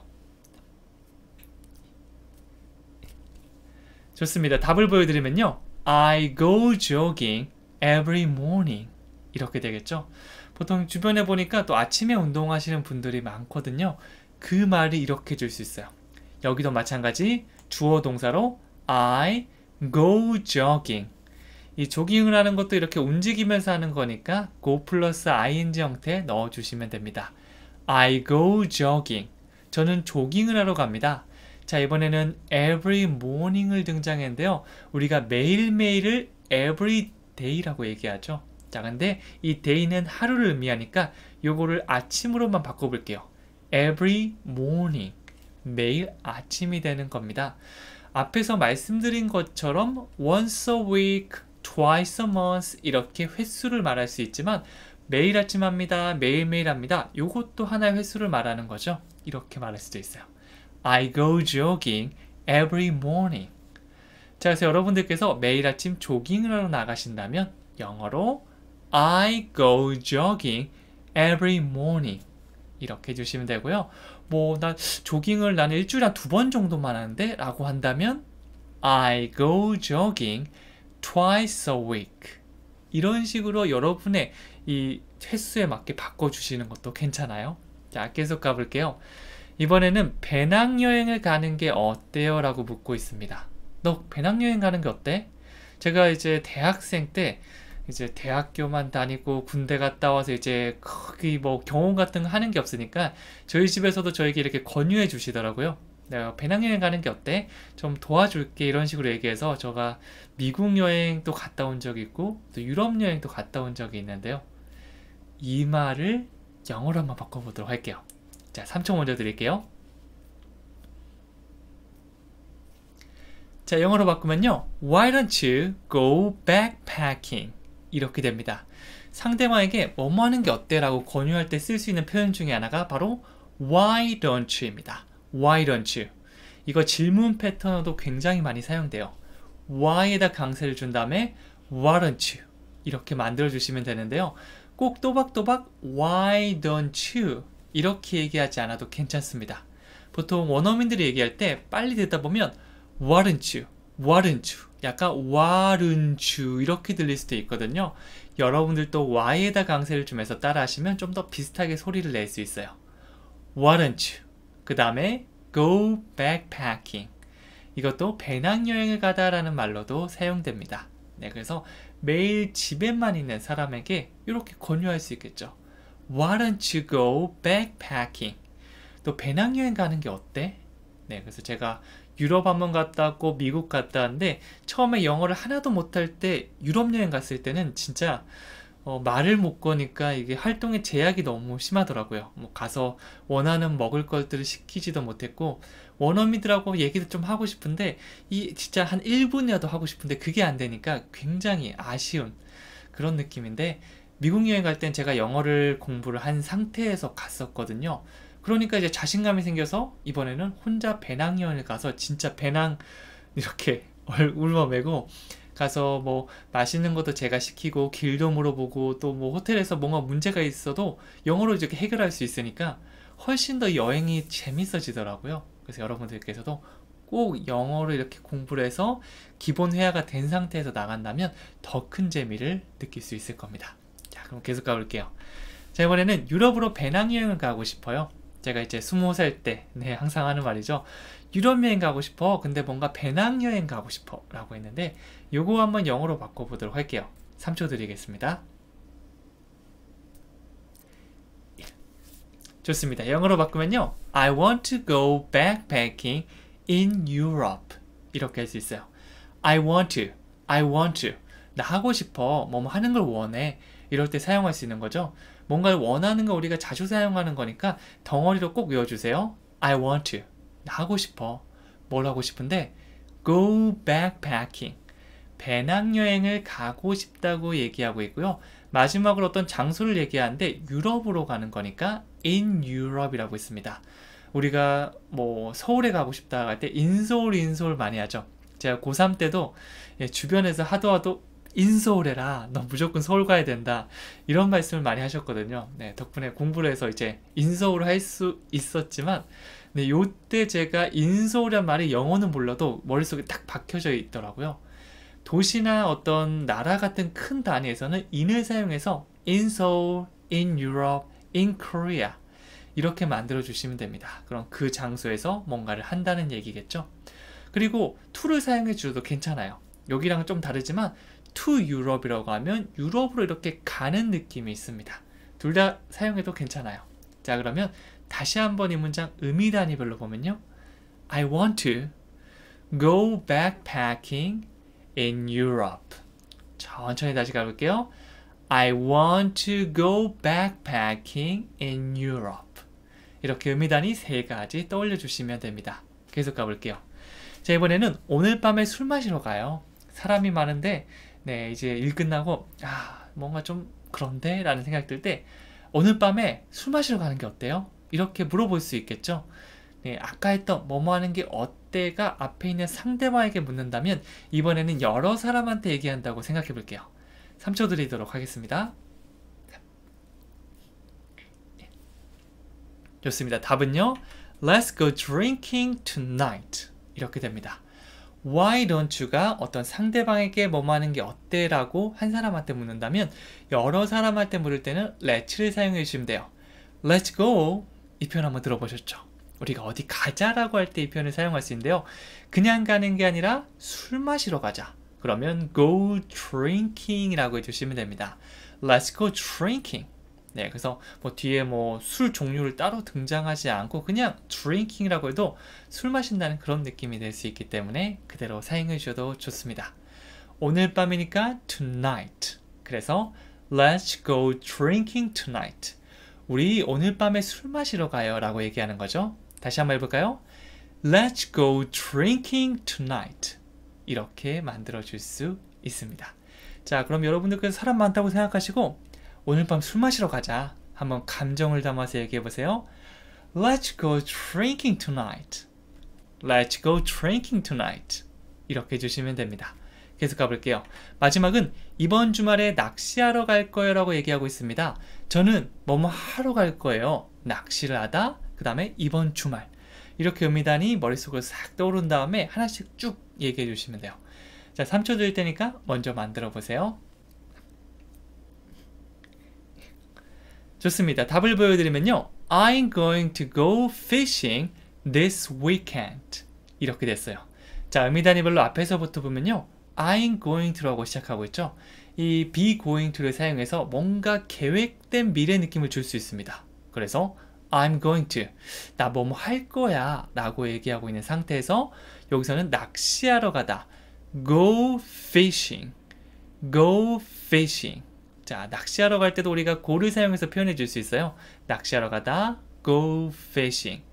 좋습니다. 답을 보여드리면요. I go jogging every morning. 이렇게 되겠죠. 보통 주변에 보니까 또 아침에 운동하시는 분들이 많거든요. 그 말이 이렇게 줄 수 있어요. 여기도 마찬가지 주어 동사로 I go jogging 이 조깅을 하는 것도 이렇게 움직이면서 하는 거니까 go 플러스 ing 형태 넣어주시면 됩니다. I go jogging. 저는 조깅을 하러 갑니다. 자 이번에는 every morning을 등장했는데요. 우리가 매일매일을 every day라고 얘기하죠. 자 근데 이 day는 하루를 의미하니까 요거를 아침으로만 바꿔볼게요. every morning. 매일 아침이 되는 겁니다. 앞에서 말씀드린 것처럼 once a week twice a month 이렇게 횟수를 말할 수 있지만 매일 아침 합니다. 매일매일 합니다. 이것도 하나의 횟수를 말하는 거죠. 이렇게 말할 수도 있어요. I go jogging every morning. 자, 그래서 여러분들께서 매일 아침 조깅을 하러 나가신다면 영어로 I go jogging every morning 이렇게 해주시면 되고요. 뭐, 나 조깅을 나는 일주일에 두 번 정도만 하는데 라고 한다면 I go jogging twice a week 이런 식으로 여러분의 이 횟수에 맞게 바꿔주시는 것도 괜찮아요. 자, 계속 가볼게요. 이번에는 배낭여행을 가는 게 어때요? 라고 묻고 있습니다. 너 배낭여행 가는 게 어때? 제가 이제 대학생 때 이제 대학교만 다니고 군대 갔다 와서 이제 거기 뭐 경험 같은 거 하는 게 없으니까 저희 집에서도 저에게 이렇게 권유해 주시더라고요. 내가 어, 배낭여행 가는 게 어때? 좀 도와줄게 이런 식으로 얘기해서 제가 미국 여행도 갔다 온 적이 있고 또 유럽 여행도 갔다 온 적이 있는데요. 이 말을 영어로 한번 바꿔보도록 할게요. 자, 3초 먼저 드릴게요. 자, 영어로 바꾸면요. Why don't you go backpacking? 이렇게 됩니다. 상대방에게 뭐뭐 하는 게 어때? 라고 권유할 때 쓸 수 있는 표현 중에 하나가 바로 why don't you입니다. why don't you? 이거 질문 패턴으도 굉장히 많이 사용돼요. why에다 강세를 준 다음에 why don't you? 이렇게 만들어 주시면 되는데요. 꼭 또박또박 why don't you? 이렇게 얘기하지 않아도 괜찮습니다. 보통 원어민들이 얘기할 때 빨리 듣다 보면 why don't you? why don't you? 약간 와 h y 이렇게 들릴 수도 있거든요. 여러분들도 와 h 에다 강세를 주면서 따라 하시면 좀 더 비슷하게 소리를 낼 수 있어요. 와 h y 그 다음에 go backpacking 이것도 배낭여행을 가다라는 말로도 사용됩니다. 네, 그래서 매일 집에만 있는 사람에게 이렇게 권유할 수 있겠죠. Why don't you go backpacking? 또 배낭여행 가는 게 어때? 네, 그래서 제가 유럽 한번 갔다 왔고 미국 갔다 왔는데 처음에 영어를 하나도 못할 때 유럽 여행 갔을 때는 진짜 어, 말을 못 거니까 이게 활동에 제약이 너무 심하더라고요. 뭐 가서 원하는 먹을 것들을 시키지도 못했고 원어민들하고 얘기도 좀 하고 싶은데 이 진짜 한 1분이라도 하고 싶은데 그게 안 되니까 굉장히 아쉬운 그런 느낌인데 미국 여행 갈 땐 제가 영어를 공부를 한 상태에서 갔었거든요. 그러니까 이제 자신감이 생겨서 이번에는 혼자 배낭여행을 가서 진짜 배낭 이렇게 *laughs* 울머매고 가서 뭐 맛있는 것도 제가 시키고 길도 물어보고 또 뭐 호텔에서 뭔가 문제가 있어도 영어로 이렇게 해결할 수 있으니까 훨씬 더 여행이 재밌어지더라고요. 그래서 여러분들께서도 꼭 영어를 이렇게 공부를 해서 기본 회화가 된 상태에서 나간다면 더 큰 재미를 느낄 수 있을 겁니다. 자, 그럼 계속 가볼게요. 자, 이번에는 유럽으로 배낭여행을 가고 싶어요. 제가 이제 20살 때, 네, 항상 하는 말이죠. 유럽여행 가고 싶어 근데 뭔가 배낭여행 가고 싶어 라고 했는데 요거 한번 영어로 바꿔보도록 할게요 3초 드리겠습니다 좋습니다 영어로 바꾸면요 I want to go backpacking in Europe 이렇게 할 수 있어요 I want to, I want to 나 하고 싶어, 뭐 뭐 하는 걸 원해 이럴 때 사용할 수 있는 거죠 뭔가를 원하는 거 우리가 자주 사용하는 거니까 덩어리로 꼭 외워주세요 I want to 하고 싶어. 뭘 하고 싶은데 go backpacking. 배낭여행을 가고 싶다고 얘기하고 있고요. 마지막으로 어떤 장소를 얘기하는데 유럽으로 가는 거니까 in Europe이라고 있습니다. 우리가 뭐 서울에 가고 싶다 할 때 인서울 인서울 많이 하죠. 제가 고3 때도 예, 주변에서 하도 하도 인서울해라. 너 무조건 서울 가야 된다. 이런 말씀을 많이 하셨거든요. 네, 덕분에 공부를 해서 이제 인서울을 할 수 있었지만 네, 요때 제가 인서울이란 말이 영어는 몰라도 머릿속에 딱 박혀져 있더라고요. 도시나 어떤 나라 같은 큰 단위에서는 인을 사용해서 in Seoul, in Europe, in Korea 이렇게 만들어 주시면 됩니다. 그럼 그 장소에서 뭔가를 한다는 얘기겠죠. 그리고 to를 사용해 주셔도 괜찮아요. 여기랑 좀 다르지만 to Europe이라고 하면 유럽으로 이렇게 가는 느낌이 있습니다. 둘 다 사용해도 괜찮아요. 자 그러면 다시 한번 이 문장 의미 단위별로 보면요. I want to go backpacking in Europe. 천천히 다시 가볼게요. I want to go backpacking in Europe. 이렇게 의미 단위 세 가지 떠올려 주시면 됩니다. 계속 가볼게요. 자 이번에는 오늘 밤에 술 마시러 가요. 사람이 많은데 네, 이제 일 끝나고 아, 뭔가 좀 그런데? 라는 생각 이들때 오늘 밤에 술 마시러 가는 게 어때요? 이렇게 물어볼 수 있겠죠. 네, 아까 했던 뭐뭐 하는 게 어때가 앞에 있는 상대방에게 묻는다면 이번에는 여러 사람한테 얘기한다고 생각해 볼게요. 3초 드리도록 하겠습니다. 네. 좋습니다. 답은요. Let's go drinking tonight. 이렇게 됩니다. Why don't you가 어떤 상대방에게 뭐뭐 하는 게 어때? 라고 한 사람한테 묻는다면 여러 사람한테 물을 때는 let's를 사용해 주시면 돼요. Let's go! 이 표현 한번 들어보셨죠? 우리가 어디 가자라고 할 때 이 표현을 사용할 수 있는데요. 그냥 가는 게 아니라 술 마시러 가자. 그러면 go drinking이라고 해주시면 됩니다. Let's go drinking. 네, 그래서 뭐 뒤에 뭐 술 종류를 따로 등장하지 않고 그냥 drinking이라고 해도 술 마신다는 그런 느낌이 될 수 있기 때문에 그대로 사용해 주셔도 좋습니다. 오늘 밤이니까 tonight. 그래서 let's go drinking tonight. 우리 오늘 밤에 술 마시러 가요 라고 얘기하는 거죠. 다시 한번 해볼까요? Let's go drinking tonight. 이렇게 만들어 줄 수 있습니다. 자, 그럼 여러분들께서 사람 많다고 생각하시고 오늘 밤 술 마시러 가자. 한번 감정을 담아서 얘기해 보세요. Let's go drinking tonight. Let's go drinking tonight. 이렇게 주시면 됩니다. 계속 가볼게요. 마지막은 이번 주말에 낚시하러 갈 거예요 라고 얘기하고 있습니다. 저는 뭐뭐 하러 갈 거예요. 낚시를 하다, 그 다음에 이번 주말. 이렇게 의미단이 머릿속으로 싹 떠오른 다음에 하나씩 쭉 얘기해 주시면 돼요. 자, 3초 드릴 테니까 먼저 만들어 보세요. 좋습니다. 답을 보여드리면요. I'm going to go fishing this weekend. 이렇게 됐어요. 자, 의미 단위별로 앞에서부터 보면요. I'm going to라고 시작하고 있죠. 이 be going to를 사용해서 뭔가 계획된 미래 느낌을 줄 수 있습니다. 그래서 I'm going to 나뭐뭐할 거야 라고 얘기하고 있는 상태에서 여기서는 낚시하러 가다 go fishing go fishing 자, 낚시하러 갈 때도 우리가 고를 사용해서 표현해 줄 수 있어요. 낚시하러 가다, go fishing.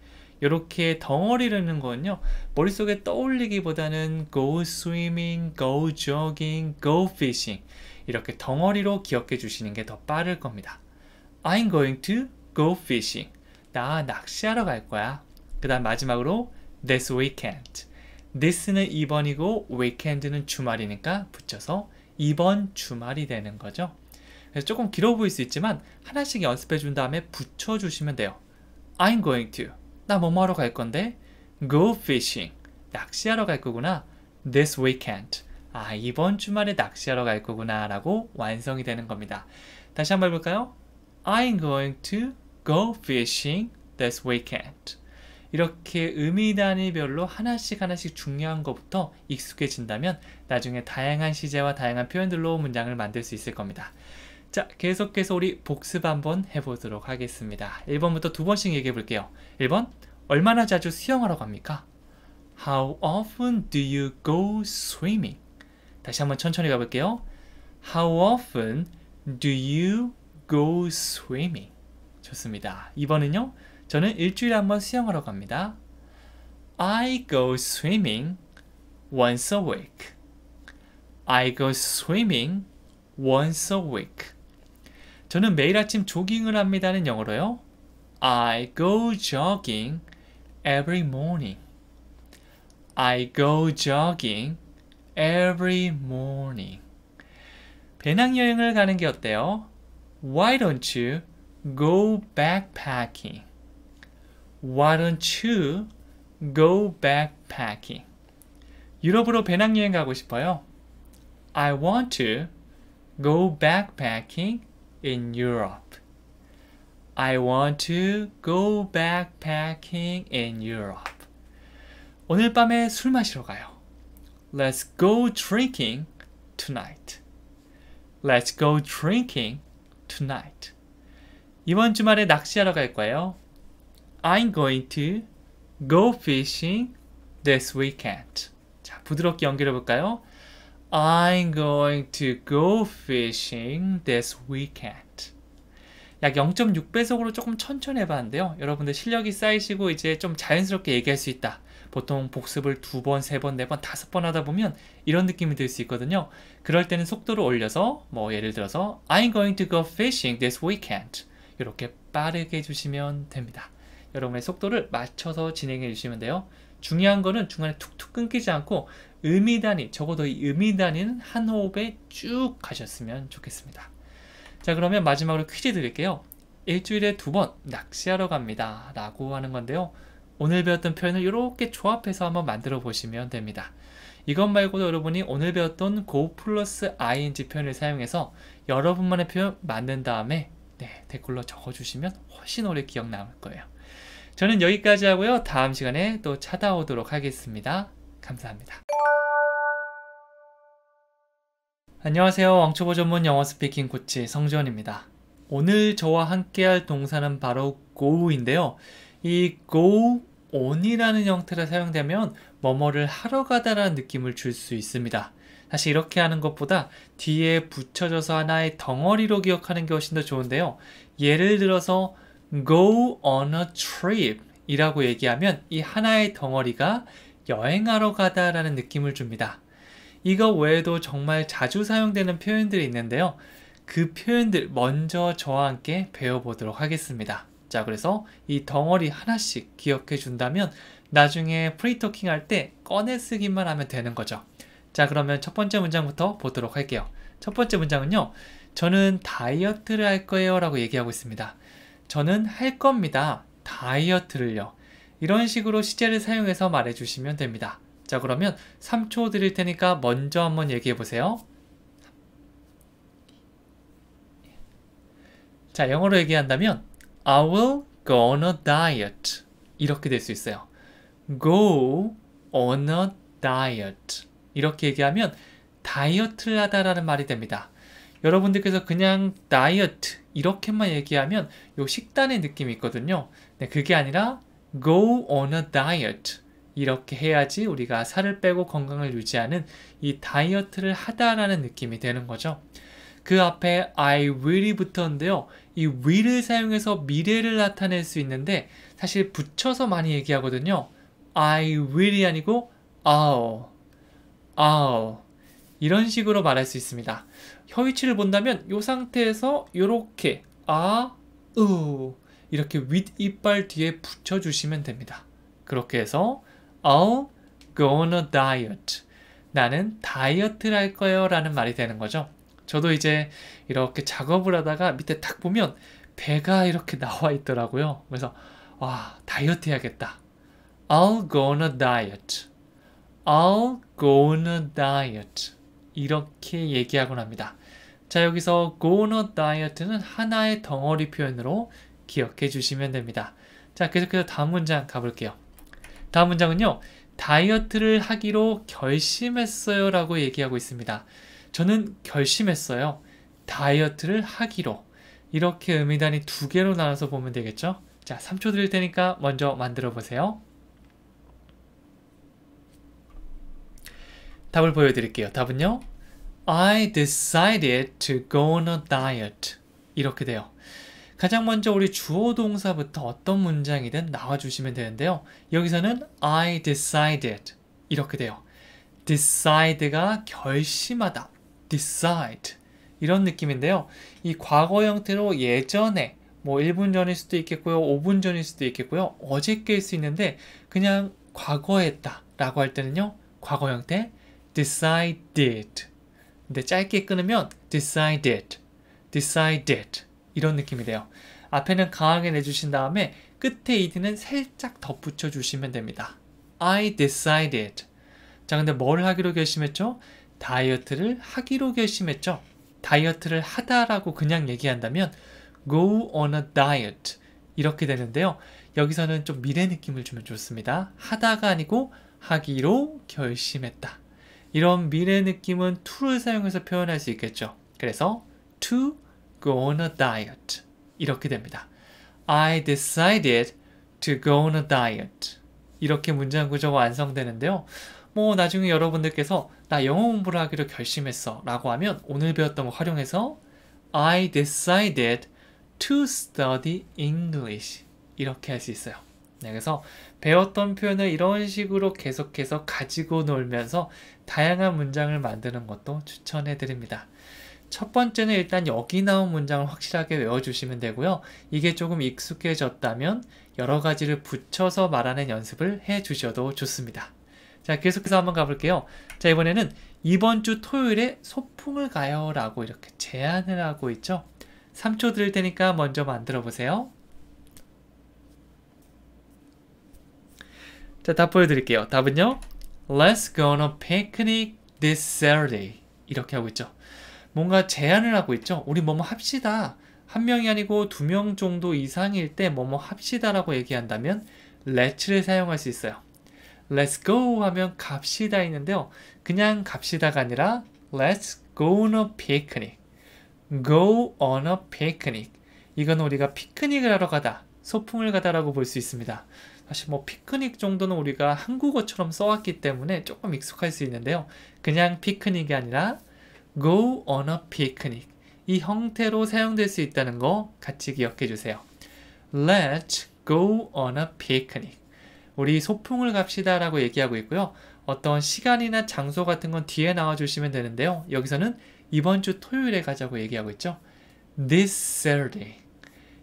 이렇게 덩어리라는 건요. 머릿속에 떠올리기보다는 go swimming, go jogging, go fishing. 이렇게 덩어리로 기억해 주시는 게 더 빠를 겁니다. I'm going to go fishing. 나 낚시하러 갈 거야. 그 다음 마지막으로 this weekend. this는 2번이고 weekend는 주말이니까 붙여서 이번 주말이 되는 거죠. 그래서 조금 길어 보일 수 있지만 하나씩 연습해 준 다음에 붙여 주시면 돼요. I'm going to. 나 뭐뭐 하러 갈 건데? Go fishing. 낚시하러 갈 거구나. This weekend. 아, 이번 주말에 낚시하러 갈 거구나 라고 완성이 되는 겁니다. 다시 한번 볼까요 I'm going to go fishing this weekend. 이렇게 의미 단위별로 하나씩 하나씩 중요한 것부터 익숙해진다면 나중에 다양한 시제와 다양한 표현들로 문장을 만들 수 있을 겁니다. 자 계속해서 우리 복습 한번 해보도록 하겠습니다 1번부터 두 번씩 얘기해 볼게요 1번 얼마나 자주 수영하러 갑니까? How often do you go swimming? 다시 한번 천천히 가볼게요 How often do you go swimming? 좋습니다 2번은요 저는 일주일에 한번 수영하러 갑니다 I go swimming once a week I go swimming once a week 저는 매일 아침 조깅을 합니다는 영어로요. I go jogging every morning. I go jogging every morning. 배낭여행을 가는 게 어때요? Why don't you go backpacking? Why don't you go backpacking? 유럽으로 배낭여행 가고 싶어요. I want to go backpacking in Europe. I want to go backpacking in Europe. 오늘 밤에 술 마시러 가요. Let's go drinking tonight. Let's go drinking tonight. 이번 주말에 낚시하러 갈 거예요. I'm going to go fishing this weekend. 자, 부드럽게 연결해 볼까요? I'm going to go fishing this weekend. 약 0.6배속으로 조금 천천히 해봤는데요. 여러분들 실력이 쌓이시고 이제 좀 자연스럽게 얘기할 수 있다. 보통 복습을 두 번, 세 번, 네 번, 다섯 번 하다 보면 이런 느낌이 들 수 있거든요. 그럴 때는 속도를 올려서 뭐 예를 들어서 I'm going to go fishing this weekend. 이렇게 빠르게 해주시면 됩니다. 여러분의 속도를 맞춰서 진행해 주시면 돼요. 중요한 거는 중간에 툭툭 끊기지 않고 의미 단위 적어도 이 의미 단위는한 호흡에 쭉 가셨으면 좋겠습니다. 자 그러면 마지막으로 퀴즈 드릴게요. 일주일에 두 번 낚시하러 갑니다 라고 하는 건데요. 오늘 배웠던 표현을 이렇게 조합해서 한번 만들어 보시면 됩니다. 이것 말고도 여러분이 오늘 배웠던 go 플러스 ing 표현을 사용해서 여러분만의 표현 만든 다음에 네, 댓글로 적어주시면 훨씬 오래 기억 남을 거예요. 저는 여기까지 하고요. 다음 시간에 또 찾아오도록 하겠습니다. 감사합니다. 안녕하세요. 왕초보 전문 영어 스피킹 코치 성지원입니다. 오늘 저와 함께 할 동사는 바로 go인데요. 이 go on이라는 형태로 사용되면 뭐뭐를 하러 가다라는 느낌을 줄 수 있습니다. 사실 이렇게 하는 것보다 뒤에 붙여져서 하나의 덩어리로 기억하는 게 훨씬 더 좋은데요. 예를 들어서 go on a trip 이라고 얘기하면 이 하나의 덩어리가 여행하러 가다라는 느낌을 줍니다. 이거 외에도 정말 자주 사용되는 표현들이 있는데요. 그 표현들 먼저 저와 함께 배워보도록 하겠습니다. 자, 그래서 이 덩어리 하나씩 기억해 준다면 나중에 프리토킹 할 때 꺼내 쓰기만 하면 되는 거죠. 자, 그러면 첫 번째 문장부터 보도록 할게요. 첫 번째 문장은요. 저는 다이어트를 할 거예요 라고 얘기하고 있습니다. 저는 할 겁니다. 다이어트를요. 이런 식으로 시제를 사용해서 말해주시면 됩니다. 자 그러면 3초 드릴 테니까 먼저 한번 얘기해 보세요. 자 영어로 얘기한다면 I will go on a diet 이렇게 될 수 있어요. go on a diet 이렇게 얘기하면 다이어트를 하다라는 말이 됩니다. 여러분들께서 그냥 다이어트 이렇게만 얘기하면 요 식단의 느낌이 있거든요. 네, 그게 아니라 go on a diet 이렇게 해야지 우리가 살을 빼고 건강을 유지하는 이 다이어트를 하다라는 느낌이 되는 거죠. 그 앞에 I will이 붙었는데요. 이 will을 사용해서 미래를 나타낼 수 있는데 사실 붙여서 많이 얘기하거든요. I will이 아니고 I'll, I'll 이런 식으로 말할 수 있습니다. 혀위치를 본다면 이 상태에서 이렇게 아, 으 이렇게 윗이빨 뒤에 붙여주시면 됩니다. 그렇게 해서 I'm gonna diet. 나는 다이어트를 할 거예요 라는 말이 되는 거죠. 저도 이제 이렇게 작업을 하다가 밑에 딱 보면 배가 이렇게 나와 있더라고요. 그래서 와 다이어트 해야겠다. I'll gonna diet. I'll gonna diet. 이렇게 얘기하곤 합니다. 자 여기서 gonna diet는 하나의 덩어리 표현으로 기억해 주시면 됩니다. 자, 계속해서 다음 문장 가볼게요. 다음 문장은요. 다이어트를 하기로 결심했어요 라고 얘기하고 있습니다. 저는 결심했어요. 다이어트를 하기로. 이렇게 의미단이 두 개로 나눠서 보면 되겠죠? 자, 3초 드릴 테니까 먼저 만들어 보세요. 답을 보여드릴게요. 답은요. I decided to go on a diet. 이렇게 돼요. 가장 먼저 우리 주어 동사부터 어떤 문장이든 나와주시면 되는데요. 여기서는 I decided 이렇게 돼요. decide가 결심하다, decide 이런 느낌인데요. 이 과거 형태로 예전에 뭐 1분 전일 수도 있겠고요. 5분 전일 수도 있겠고요. 어제께일 수 있는데 그냥 과거했다 라고 할 때는요. 과거 형태 decided 근데 짧게 끊으면 decided, decided 이런 느낌이 돼요. 앞에는 강하게 내주신 다음에 끝에 이 d 는 살짝 덧붙여 주시면 됩니다. I decided. 자, 근데 뭘 하기로 결심했죠? 다이어트를 하기로 결심했죠. 다이어트를 하다라고 그냥 얘기한다면 go on a diet 이렇게 되는데요. 여기서는 좀 미래 느낌을 주면 좋습니다. 하다가 아니고 하기로 결심했다. 이런 미래 느낌은 to를 사용해서 표현할 수 있겠죠. 그래서 to go on a diet. 이렇게 됩니다. I decided to go on a diet. 이렇게 문장 구조가 완성되는데요. 뭐 나중에 여러분들께서 나 영어 공부를 하기로 결심했어 라고 하면 오늘 배웠던 거 활용해서 I decided to study English 이렇게 할 수 있어요. 네, 그래서 배웠던 표현을 이런 식으로 계속해서 가지고 놀면서 다양한 문장을 만드는 것도 추천해 드립니다. 첫 번째는 일단 여기 나온 문장을 확실하게 외워주시면 되고요. 이게 조금 익숙해졌다면 여러 가지를 붙여서 말하는 연습을 해주셔도 좋습니다. 자, 계속해서 한번 가볼게요. 자, 이번에는 이번 주 토요일에 소풍을 가요 라고 이렇게 제안을 하고 있죠. 3초 드릴 테니까 먼저 만들어 보세요. 자, 답 보여드릴게요. 답은요. Let's go on a picnic this Saturday. 이렇게 하고 있죠. 뭔가 제안을 하고 있죠. 우리 뭐뭐 합시다. 한 명이 아니고 두 명 정도 이상일 때 뭐 뭐 합시다라고 얘기한다면 let's를 사용할 수 있어요. let's go 하면 갑시다 있는데요. 그냥 갑시다가 아니라 let's go on a picnic. go on a picnic. 이건 우리가 피크닉을 하러 가다, 소풍을 가다라고 볼 수 있습니다. 사실 뭐 피크닉 정도는 우리가 한국어처럼 써왔기 때문에 조금 익숙할 수 있는데요. 그냥 피크닉이 아니라 go on a picnic 이 형태로 사용될 수 있다는 거 같이 기억해 주세요. Let's go on a picnic. 우리 소풍을 갑시다 라고 얘기하고 있고요. 어떤 시간이나 장소 같은 건 뒤에 나와주시면 되는데요. 여기서는 이번 주 토요일에 가자고 얘기하고 있죠. This Saturday.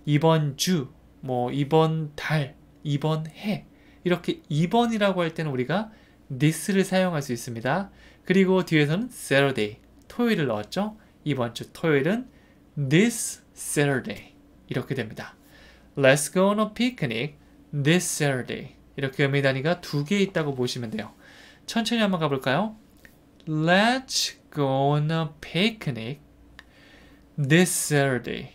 이번 주, 뭐 이번 달, 이번 해. 이렇게 이번이라고 할 때는 우리가 this를 사용할 수 있습니다. 그리고 뒤에서는 Saturday. 토요일을 넣었죠. 이번 주 토요일은 this Saturday 이렇게 됩니다. Let's go on a picnic this Saturday 이렇게 의미 단위가 두 개 있다고 보시면 돼요. 천천히 한번 가볼까요? Let's go on a picnic this Saturday.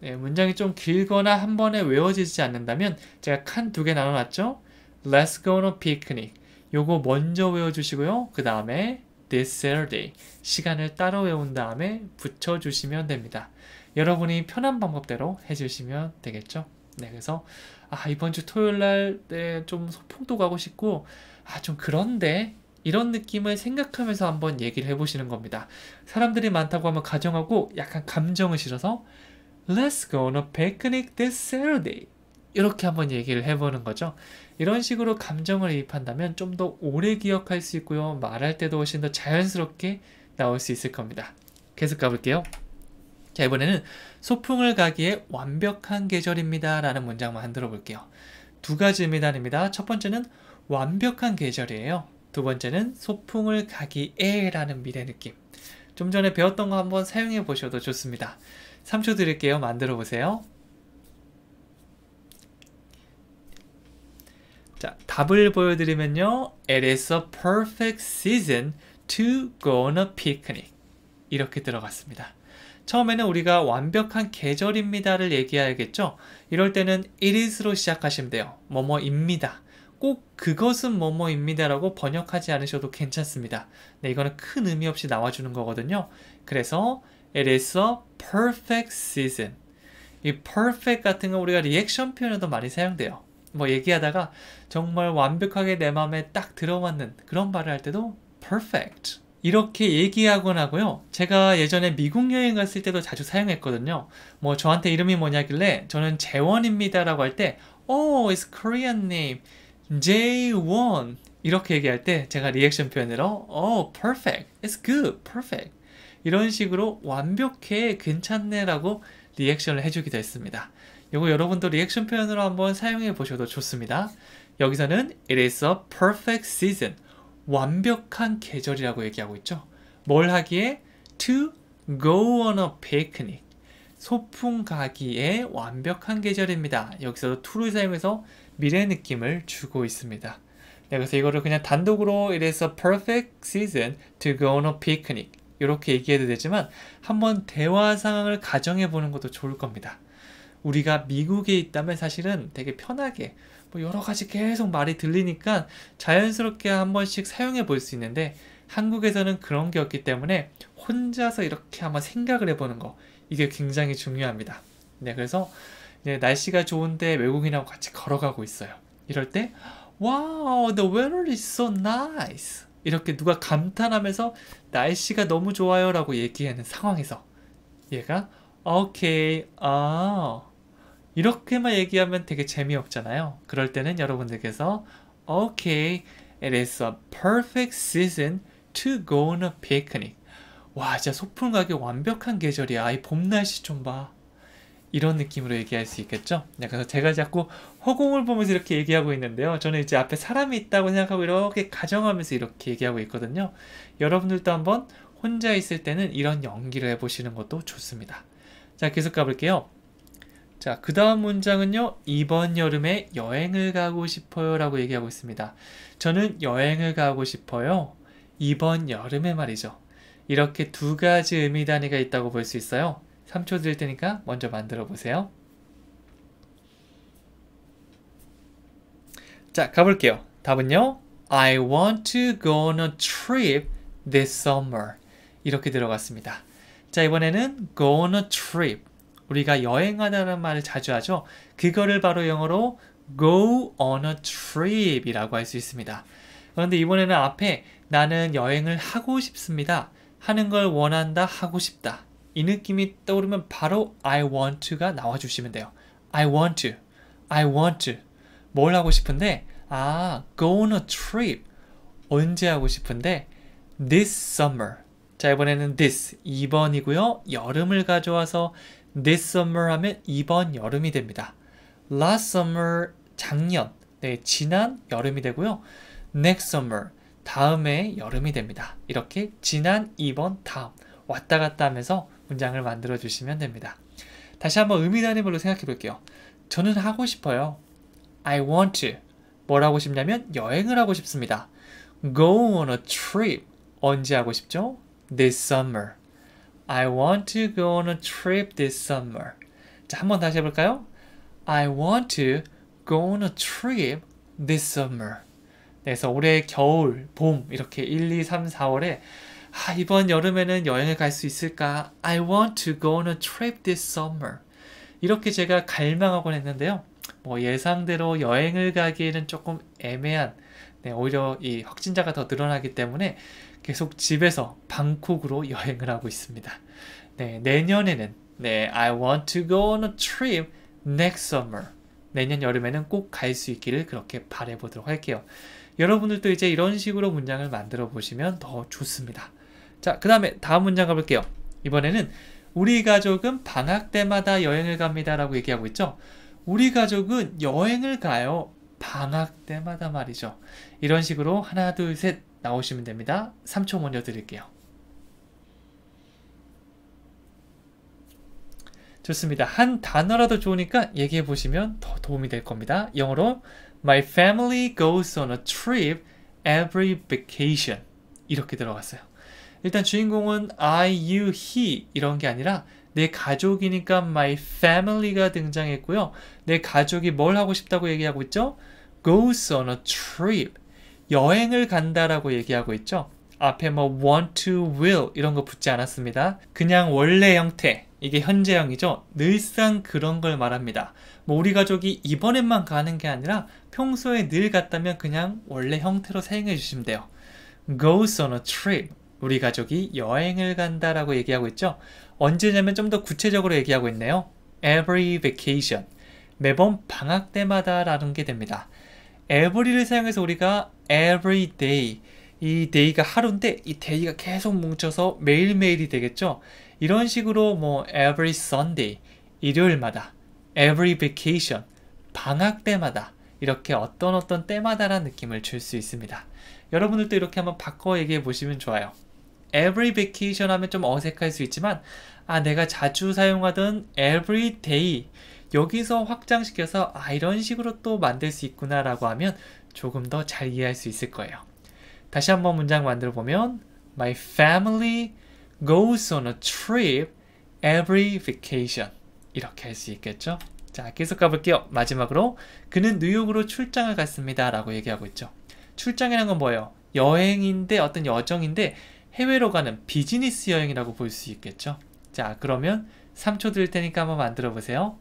네, 문장이 좀 길거나 한 번에 외워지지 않는다면 제가 칸 두 개 나눠놨죠? Let's go on a picnic. 요거 먼저 외워주시고요. 그 다음에 this Saturday 시간을 따로 외운 다음에 붙여주시면 됩니다. 여러분이 편한 방법대로 해주시면 되겠죠. 네, 그래서 아, 이번 주 토요일 날좀 네, 소풍도 가고 싶고 아, 좀 그런데 이런 느낌을 생각하면서 한번 얘기를 해보시는 겁니다. 사람들이 많다고 하면 가정하고 약간 감정을 실어서 Let's go on a picnic this Saturday. 이렇게 한번 얘기를 해보는 거죠. 이런 식으로 감정을 이 입한다면 좀 더 오래 기억할 수 있고요. 말할 때도 훨씬 더 자연스럽게 나올 수 있을 겁니다. 계속 가볼게요. 자, 이번에는 소풍을 가기에 완벽한 계절입니다. 라는 문장만 들어 볼게요. 두 가지 의 미단입니다. 첫 번째는 완벽한 계절이에요. 두 번째는 소풍을 가기에 라는 미래 느낌. 좀 전에 배웠던 거 한번 사용해 보셔도 좋습니다. 3초 드릴게요. 만들어 보세요. 자, 답을 보여드리면요. It is a perfect season to go on a picnic. 이렇게 들어갔습니다. 처음에는 우리가 완벽한 계절입니다를 얘기해야겠죠? 이럴 때는 it is로 시작하시면 돼요. 뭐뭐입니다. 꼭 그것은 뭐뭐입니다라고 번역하지 않으셔도 괜찮습니다. 네, 이거는 큰 의미 없이 나와주는 거거든요. 그래서 it is a perfect season. 이 perfect 같은 거 우리가 리액션 표현에도 많이 사용돼요. 뭐 얘기하다가 정말 완벽하게 내 마음에 딱 들어맞는 그런 말을 할 때도 perfect 이렇게 얘기하곤 하고요. 제가 예전에 미국 여행 갔을 때도 자주 사용했거든요. 뭐 저한테 이름이 뭐냐길래 저는 재원입니다 라고 할 때 Oh, it's Korean name. J1 이렇게 얘기할 때 제가 리액션 표현으로 Oh, perfect. It's good. Perfect. 이런 식으로 완벽해, 괜찮네 라고 리액션을 해주기도 했습니다. 이거 여러분도 리액션 표현으로 한번 사용해 보셔도 좋습니다. 여기서는 It is a perfect season. 완벽한 계절이라고 얘기하고 있죠. 뭘 하기에? To go on a picnic. 소풍 가기에 완벽한 계절입니다. 여기서도 to를 사용해서 미래 느낌을 주고 있습니다. 네, 그래서 이거를 그냥 단독으로 It is a perfect season to go on a picnic. 이렇게 얘기해도 되지만 한번 대화 상황을 가정해 보는 것도 좋을 겁니다. 우리가 미국에 있다면 사실은 되게 편하게 뭐 여러 가지 계속 말이 들리니까 자연스럽게 한 번씩 사용해 볼 수 있는데 한국에서는 그런 게 없기 때문에 혼자서 이렇게 한 번 생각을 해보는 거 이게 굉장히 중요합니다. 네, 그래서 날씨가 좋은데 외국인하고 같이 걸어가고 있어요. 이럴 때 Wow, the weather is so nice. 이렇게 누가 감탄하면서 날씨가 너무 좋아요라고 얘기하는 상황에서 얘가 오케이, okay, 아. 이렇게만 얘기하면 되게 재미없잖아요. 그럴 때는 여러분들께서 Okay, it is a perfect season to go on a picnic. 와, 진짜 소풍 가기 완벽한 계절이야. 이봄 날씨 좀 봐. 이런 느낌으로 얘기할 수 있겠죠? 네, 그래서 제가 자꾸 허공을 보면서 이렇게 얘기하고 있는데요. 저는 이제 앞에 사람이 있다고 생각하고 이렇게 가정하면서 이렇게 얘기하고 있거든요. 여러분들도 한번 혼자 있을 때는 이런 연기를 해보시는 것도 좋습니다. 자, 계속 가볼게요. 자, 그 다음 문장은요. 이번 여름에 여행을 가고 싶어요 라고 얘기하고 있습니다. 저는 여행을 가고 싶어요. 이번 여름에 말이죠. 이렇게 두 가지 의미 단위가 있다고 볼 수 있어요. 3초 드릴 테니까 먼저 만들어 보세요. 자, 가볼게요. 답은요. I want to go on a trip this summer. 이렇게 들어갔습니다. 자, 이번에는 go on a trip. 우리가 여행하다는 말을 자주 하죠. 그거를 바로 영어로 go on a trip이라고 할 수 있습니다. 그런데 이번에는 앞에 나는 여행을 하고 싶습니다. 하는 걸 원한다, 하고 싶다. 이 느낌이 떠오르면 바로 I want to가 나와주시면 돼요. I want to, I want to. 뭘 하고 싶은데? 아, go on a trip. 언제 하고 싶은데? This summer. 자, 이번에는 this 2번이고요. 여름을 가져와서 this summer 하면 이번 여름이 됩니다. last summer 작년, 네, 지난 여름이 되고요. next summer 다음에 여름이 됩니다. 이렇게 지난 이번 다음 왔다 갔다 하면서 문장을 만들어 주시면 됩니다. 다시 한번 의미 단위별로 생각해 볼게요. 저는 하고 싶어요. I want to. 뭘 하고 싶냐면 여행을 하고 싶습니다. Go on a trip. 언제 하고 싶죠? This summer. I want to go on a trip this summer. 자, 한번 다시 해볼까요? I want to go on a trip this summer. 네, 그래서 올해 겨울, 봄 이렇게 1, 2, 3, 4월에 아, 이번 여름에는 여행을 갈 수 있을까? I want to go on a trip this summer. 이렇게 제가 갈망하곤 했는데요. 뭐 예상대로 여행을 가기에는 조금 애매한 네, 오히려 이 확진자가 더 늘어나기 때문에 계속 집에서 방콕으로 여행을 하고 있습니다. 네, 내년에는 네, I want to go on a trip next summer. 내년 여름에는 꼭 갈 수 있기를 그렇게 바래보도록 할게요. 여러분들도 이제 이런 식으로 문장을 만들어 보시면 더 좋습니다. 자, 그 다음에 다음 문장 가볼게요. 이번에는 우리 가족은 방학 때마다 여행을 갑니다 라고 얘기하고 있죠. 우리 가족은 여행을 가요. 방학 때마다 말이죠. 이런 식으로 하나, 둘, 셋 나오시면 됩니다. 3초 먼저 드릴게요. 좋습니다. 한 단어라도 좋으니까 얘기해 보시면 더 도움이 될 겁니다. 영어로 My family goes on a trip every vacation 이렇게 들어갔어요. 일단 주인공은 I, you, he 이런 게 아니라 내 가족이니까 my family가 등장했고요. 내 가족이 뭘 하고 싶다고 얘기하고 있죠? goes on a trip 여행을 간다라고 얘기하고 있죠. 앞에 뭐 want to, will 이런 거 붙지 않았습니다. 그냥 원래 형태, 이게 현재형이죠. 늘상 그런 걸 말합니다. 뭐 우리 가족이 이번엔만 가는 게 아니라 평소에 늘 갔다면 그냥 원래 형태로 사용해 주시면 돼요. goes on a trip. 우리 가족이 여행을 간다라고 얘기하고 있죠. 언제냐면 좀 더 구체적으로 얘기하고 있네요. every vacation. 매번 방학 때마다라는 게 됩니다. every를 사용해서 우리가 every day 이 day가 하루인데 이 day가 계속 뭉쳐서 매일매일이 되겠죠. 이런 식으로 뭐 every Sunday 일요일마다 every vacation 방학 때마다 이렇게 어떤 어떤 때마다라는 느낌을 줄 수 있습니다. 여러분들도 이렇게 한번 바꿔 얘기해 보시면 좋아요. every vacation 하면 좀 어색할 수 있지만 아 내가 자주 사용하던 every day 여기서 확장시켜서 아 이런 식으로 또 만들 수 있구나 라고 하면 조금 더 잘 이해할 수 있을 거예요. 다시 한번 문장 만들어 보면 My family goes on a trip every vacation 이렇게 할 수 있겠죠? 자 계속 가볼게요. 마지막으로 그는 뉴욕으로 출장을 갔습니다 라고 얘기하고 있죠. 출장이란 건 뭐예요? 여행인데 어떤 여정인데 해외로 가는 비즈니스 여행이라고 볼 수 있겠죠. 자 그러면 3초 드릴 테니까 한번 만들어 보세요.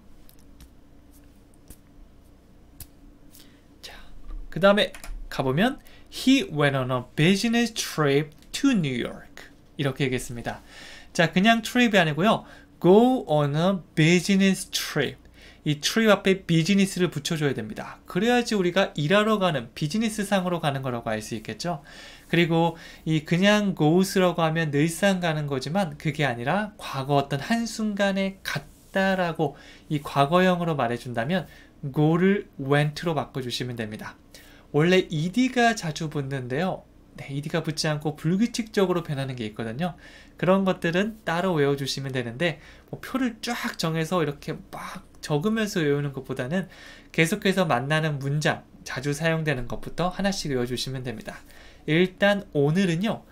그 다음에 가보면 He went on a business trip to New York. 이렇게 얘기했습니다. 자, 그냥 trip이 아니고요. Go on a business trip. 이 trip 앞에 비즈니스를 붙여줘야 됩니다. 그래야지 우리가 일하러 가는 비즈니스 상으로 가는 거라고 알 수 있겠죠. 그리고 이 그냥 goes라고 하면 늘상 가는 거지만 그게 아니라 과거 어떤 한순간에 갔다라고 이 과거형으로 말해준다면 go를 went로 바꿔주시면 됩니다. 원래 ed가 자주 붙는데요. 네, ed가 붙지 않고 불규칙적으로 변하는 게 있거든요. 그런 것들은 따로 외워주시면 되는데 뭐 표를 쫙 정해서 이렇게 막 적으면서 외우는 것보다는 계속해서 만나는 문장, 자주 사용되는 것부터 하나씩 외워주시면 됩니다. 일단 오늘은요.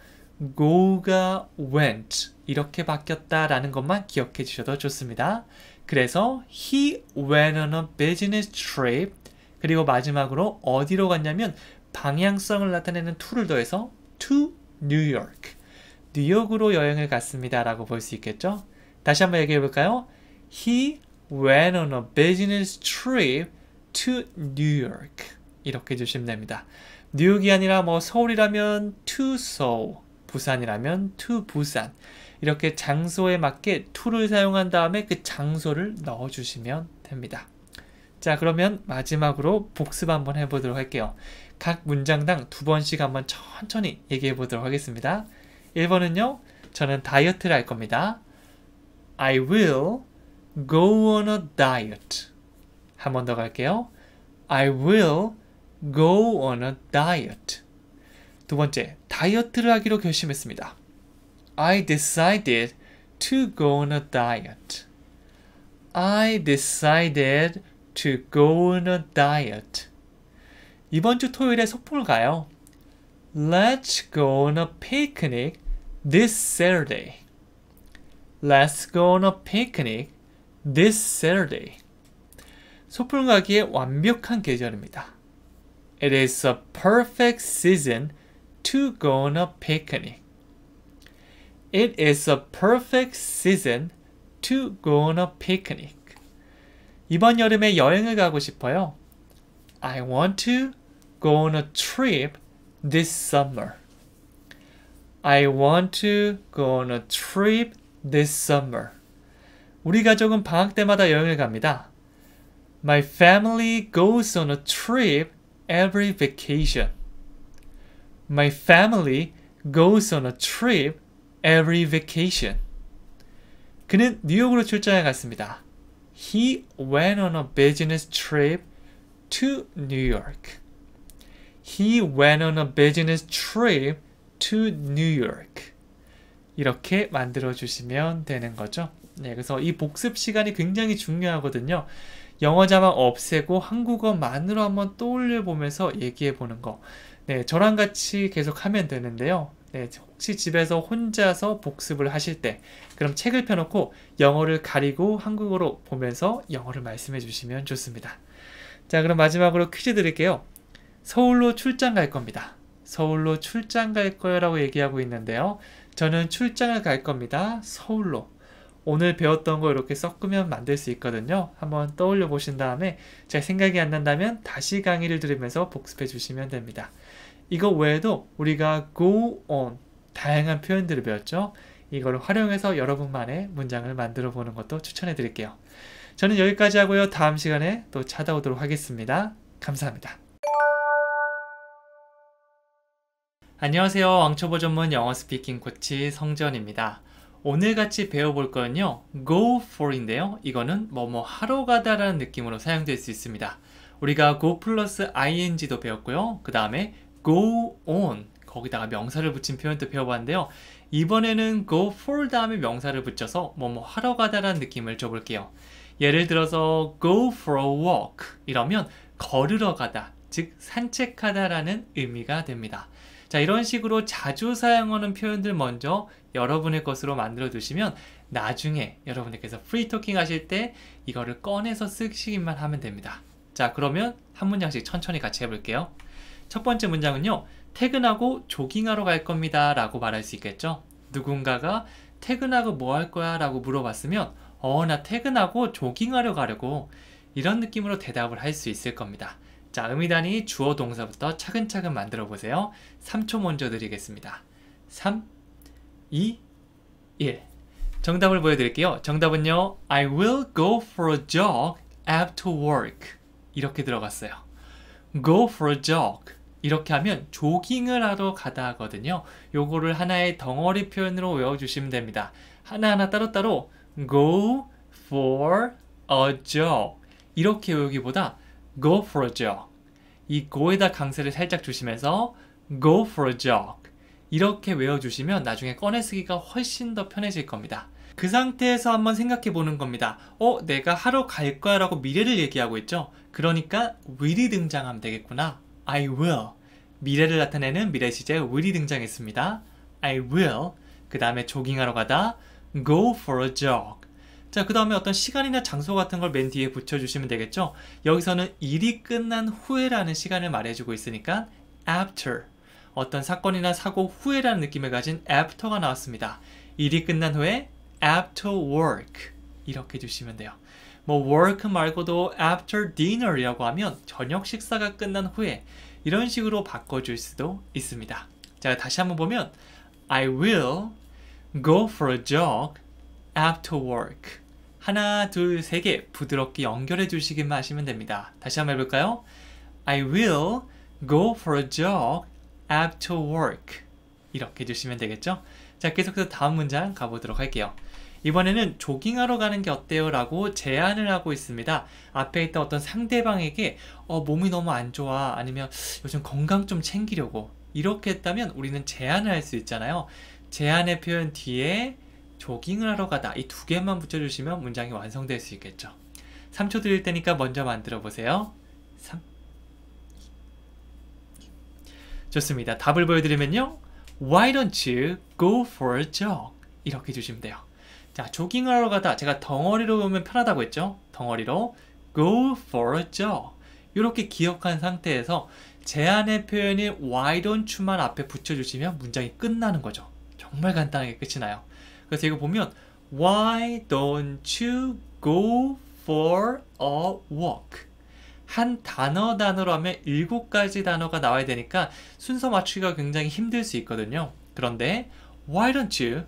go가 went 이렇게 바뀌었다라는 것만 기억해 주셔도 좋습니다. 그래서 he went on a business trip. 그리고 마지막으로 어디로 갔냐면 방향성을 나타내는 to를 더해서 to New York. 뉴욕으로 여행을 갔습니다. 라고 볼 수 있겠죠? 다시 한번 얘기해 볼까요? He went on a business trip to New York. 이렇게 주시면 됩니다. 뉴욕이 아니라 뭐 서울이라면 to Seoul, 부산이라면 to 부산. 이렇게 장소에 맞게 툴을 사용한 다음에 그 장소를 넣어주시면 됩니다. 자 그러면 마지막으로 복습 한번 해보도록 할게요. 각 문장당 두 번씩 한번 천천히 얘기해 보도록 하겠습니다. 1번은요. 저는 다이어트를 할 겁니다. I will go on a diet. 한번 더 갈게요. I will go on a diet. 두 번째, 다이어트를 하기로 결심했습니다. I decided to go on a diet. I decided to go on a diet. 이번 주 토요일에 소풍을 가요. Let's go on a picnic this Saturday. Let's go on a picnic this Saturday. 소풍 가기에 완벽한 계절입니다. It is a perfect season to go on a picnic. It is a perfect season to go on a picnic. 이번 여름에 여행을 가고 싶어요. I want to go on a trip this summer. I want to go on a trip this summer. 우리 가족은 방학 때마다 여행을 갑니다. My family goes on a trip every vacation. My family goes on a trip every vacation. 그는 뉴욕으로 출장해 갔습니다. He went on a business trip to New York. He went on a business trip to New York. 이렇게 만들어 주시면 되는 거죠. 네, 그래서 이 복습 시간이 굉장히 중요하거든요. 영어 자막 없애고 한국어만으로 한번 떠올려 보면서 얘기해 보는 거. 네, 저랑 같이 계속 하면 되는데요. 네, 혹시 집에서 혼자서 복습을 하실 때 그럼 책을 펴놓고 영어를 가리고 한국어로 보면서 영어를 말씀해 주시면 좋습니다. 자 그럼 마지막으로 퀴즈 드릴게요. 서울로 출장 갈 겁니다. 서울로 출장 갈 거야 라고 얘기하고 있는데요. 저는 출장을 갈 겁니다. 서울로. 오늘 배웠던 거 이렇게 섞으면 만들 수 있거든요. 한번 떠올려 보신 다음에 제 생각이 안 난다면 다시 강의를 들으면서 복습해 주시면 됩니다. 이거 외에도 우리가 go on 다양한 표현들을 배웠죠. 이걸 활용해서 여러분만의 문장을 만들어 보는 것도 추천해 드릴게요. 저는 여기까지 하고요. 다음 시간에 또 찾아오도록 하겠습니다. 감사합니다. 안녕하세요. 왕초보 전문 영어 스피킹 코치 성전입니다. 오늘 같이 배워볼 건요. go for인데요. 이거는 뭐뭐 하러 가다라는 느낌으로 사용될 수 있습니다. 우리가 go 플러스 ing도 배웠고요. 그 다음에 go on 거기다가 명사를 붙인 표현도 배워봤는데요. 이번에는 go for 다음에 명사를 붙여서 뭐뭐 뭐 하러 가다라는 느낌을 줘볼게요. 예를 들어서 go for a walk 이러면 걸으러 가다, 즉 산책하다라는 의미가 됩니다. 자 이런 식으로 자주 사용하는 표현들 먼저 여러분의 것으로 만들어 두시면 나중에 여러분들께서 프리토킹 하실 때 이거를 꺼내서 쓰시기만 하면 됩니다. 자 그러면 한 문장씩 천천히 같이 해볼게요. 첫 번째 문장은요. 퇴근하고 조깅하러 갈 겁니다. 라고 말할 수 있겠죠. 누군가가 퇴근하고 뭐 할 거야? 라고 물어봤으면 어, 나 퇴근하고 조깅하러 가려고 이런 느낌으로 대답을 할 수 있을 겁니다. 자, 의미단위 주어 동사부터 차근차근 만들어 보세요. 3초 먼저 드리겠습니다. 3, 2, 1. 정답을 보여드릴게요. 정답은요. I will go for a jog after work. 이렇게 들어갔어요. go for a jog. 이렇게 하면 조깅을 하러 가다 하거든요. 요거를 하나의 덩어리 표현으로 외워주시면 됩니다. 하나하나 따로따로 go for a jog 이렇게 외우기보다 go for a jog 이 go에다 강세를 살짝 주시면서 go for a jog 이렇게 외워주시면 나중에 꺼내쓰기가 훨씬 더 편해질 겁니다. 그 상태에서 한번 생각해 보는 겁니다. 어, 내가 하러 갈 거야 라고 미래를 얘기하고 있죠? 그러니까 will이 등장하면 되겠구나 I will. 미래를 나타내는 미래 시제 will이 등장했습니다. I will. 그 다음에 조깅하러 가다. go for a jog. 자, 그 다음에 어떤 시간이나 장소 같은 걸 맨 뒤에 붙여주시면 되겠죠? 여기서는 일이 끝난 후에라는 시간을 말해주고 있으니까 after. 어떤 사건이나 사고 후에라는 느낌을 가진 after가 나왔습니다. 일이 끝난 후에 after work. 이렇게 주시면 돼요. 뭐 work 말고도 after dinner이라고 하면 저녁 식사가 끝난 후에 이런 식으로 바꿔줄 수도 있습니다. 자, 다시 한번 보면 I will go for a jog after work. 하나, 둘, 세 개 부드럽게 연결해 주시기만 하시면 됩니다. 다시 한번 해볼까요? I will go for a jog after work. 이렇게 주시면 되겠죠? 자, 계속해서 다음 문장 가보도록 할게요. 이번에는 조깅하러 가는 게 어때요? 라고 제안을 하고 있습니다. 앞에 있던 어떤 상대방에게 어, 몸이 너무 안 좋아 아니면 요즘 건강 좀 챙기려고 이렇게 했다면 우리는 제안을 할 수 있잖아요. 제안의 표현 뒤에 조깅을 하러 가다 이 두 개만 붙여주시면 문장이 완성될 수 있겠죠. 3초 드릴 테니까 먼저 만들어 보세요. 3 좋습니다. 답을 보여드리면요. Why don't you go for a jog? 이렇게 주시면 돼요. 자, 조깅 하러 가다 제가 덩어리로 보면 편하다고 했죠? 덩어리로 go for a jog 이렇게 기억한 상태에서 제안의 표현인 why don't you만 앞에 붙여주시면 문장이 끝나는 거죠. 정말 간단하게 끝이 나요. 그래서 이거 보면 why don't you go for a walk 한 단어 단어로 하면 일곱 가지 단어가 나와야 되니까 순서 맞추기가 굉장히 힘들 수 있거든요. 그런데 why don't you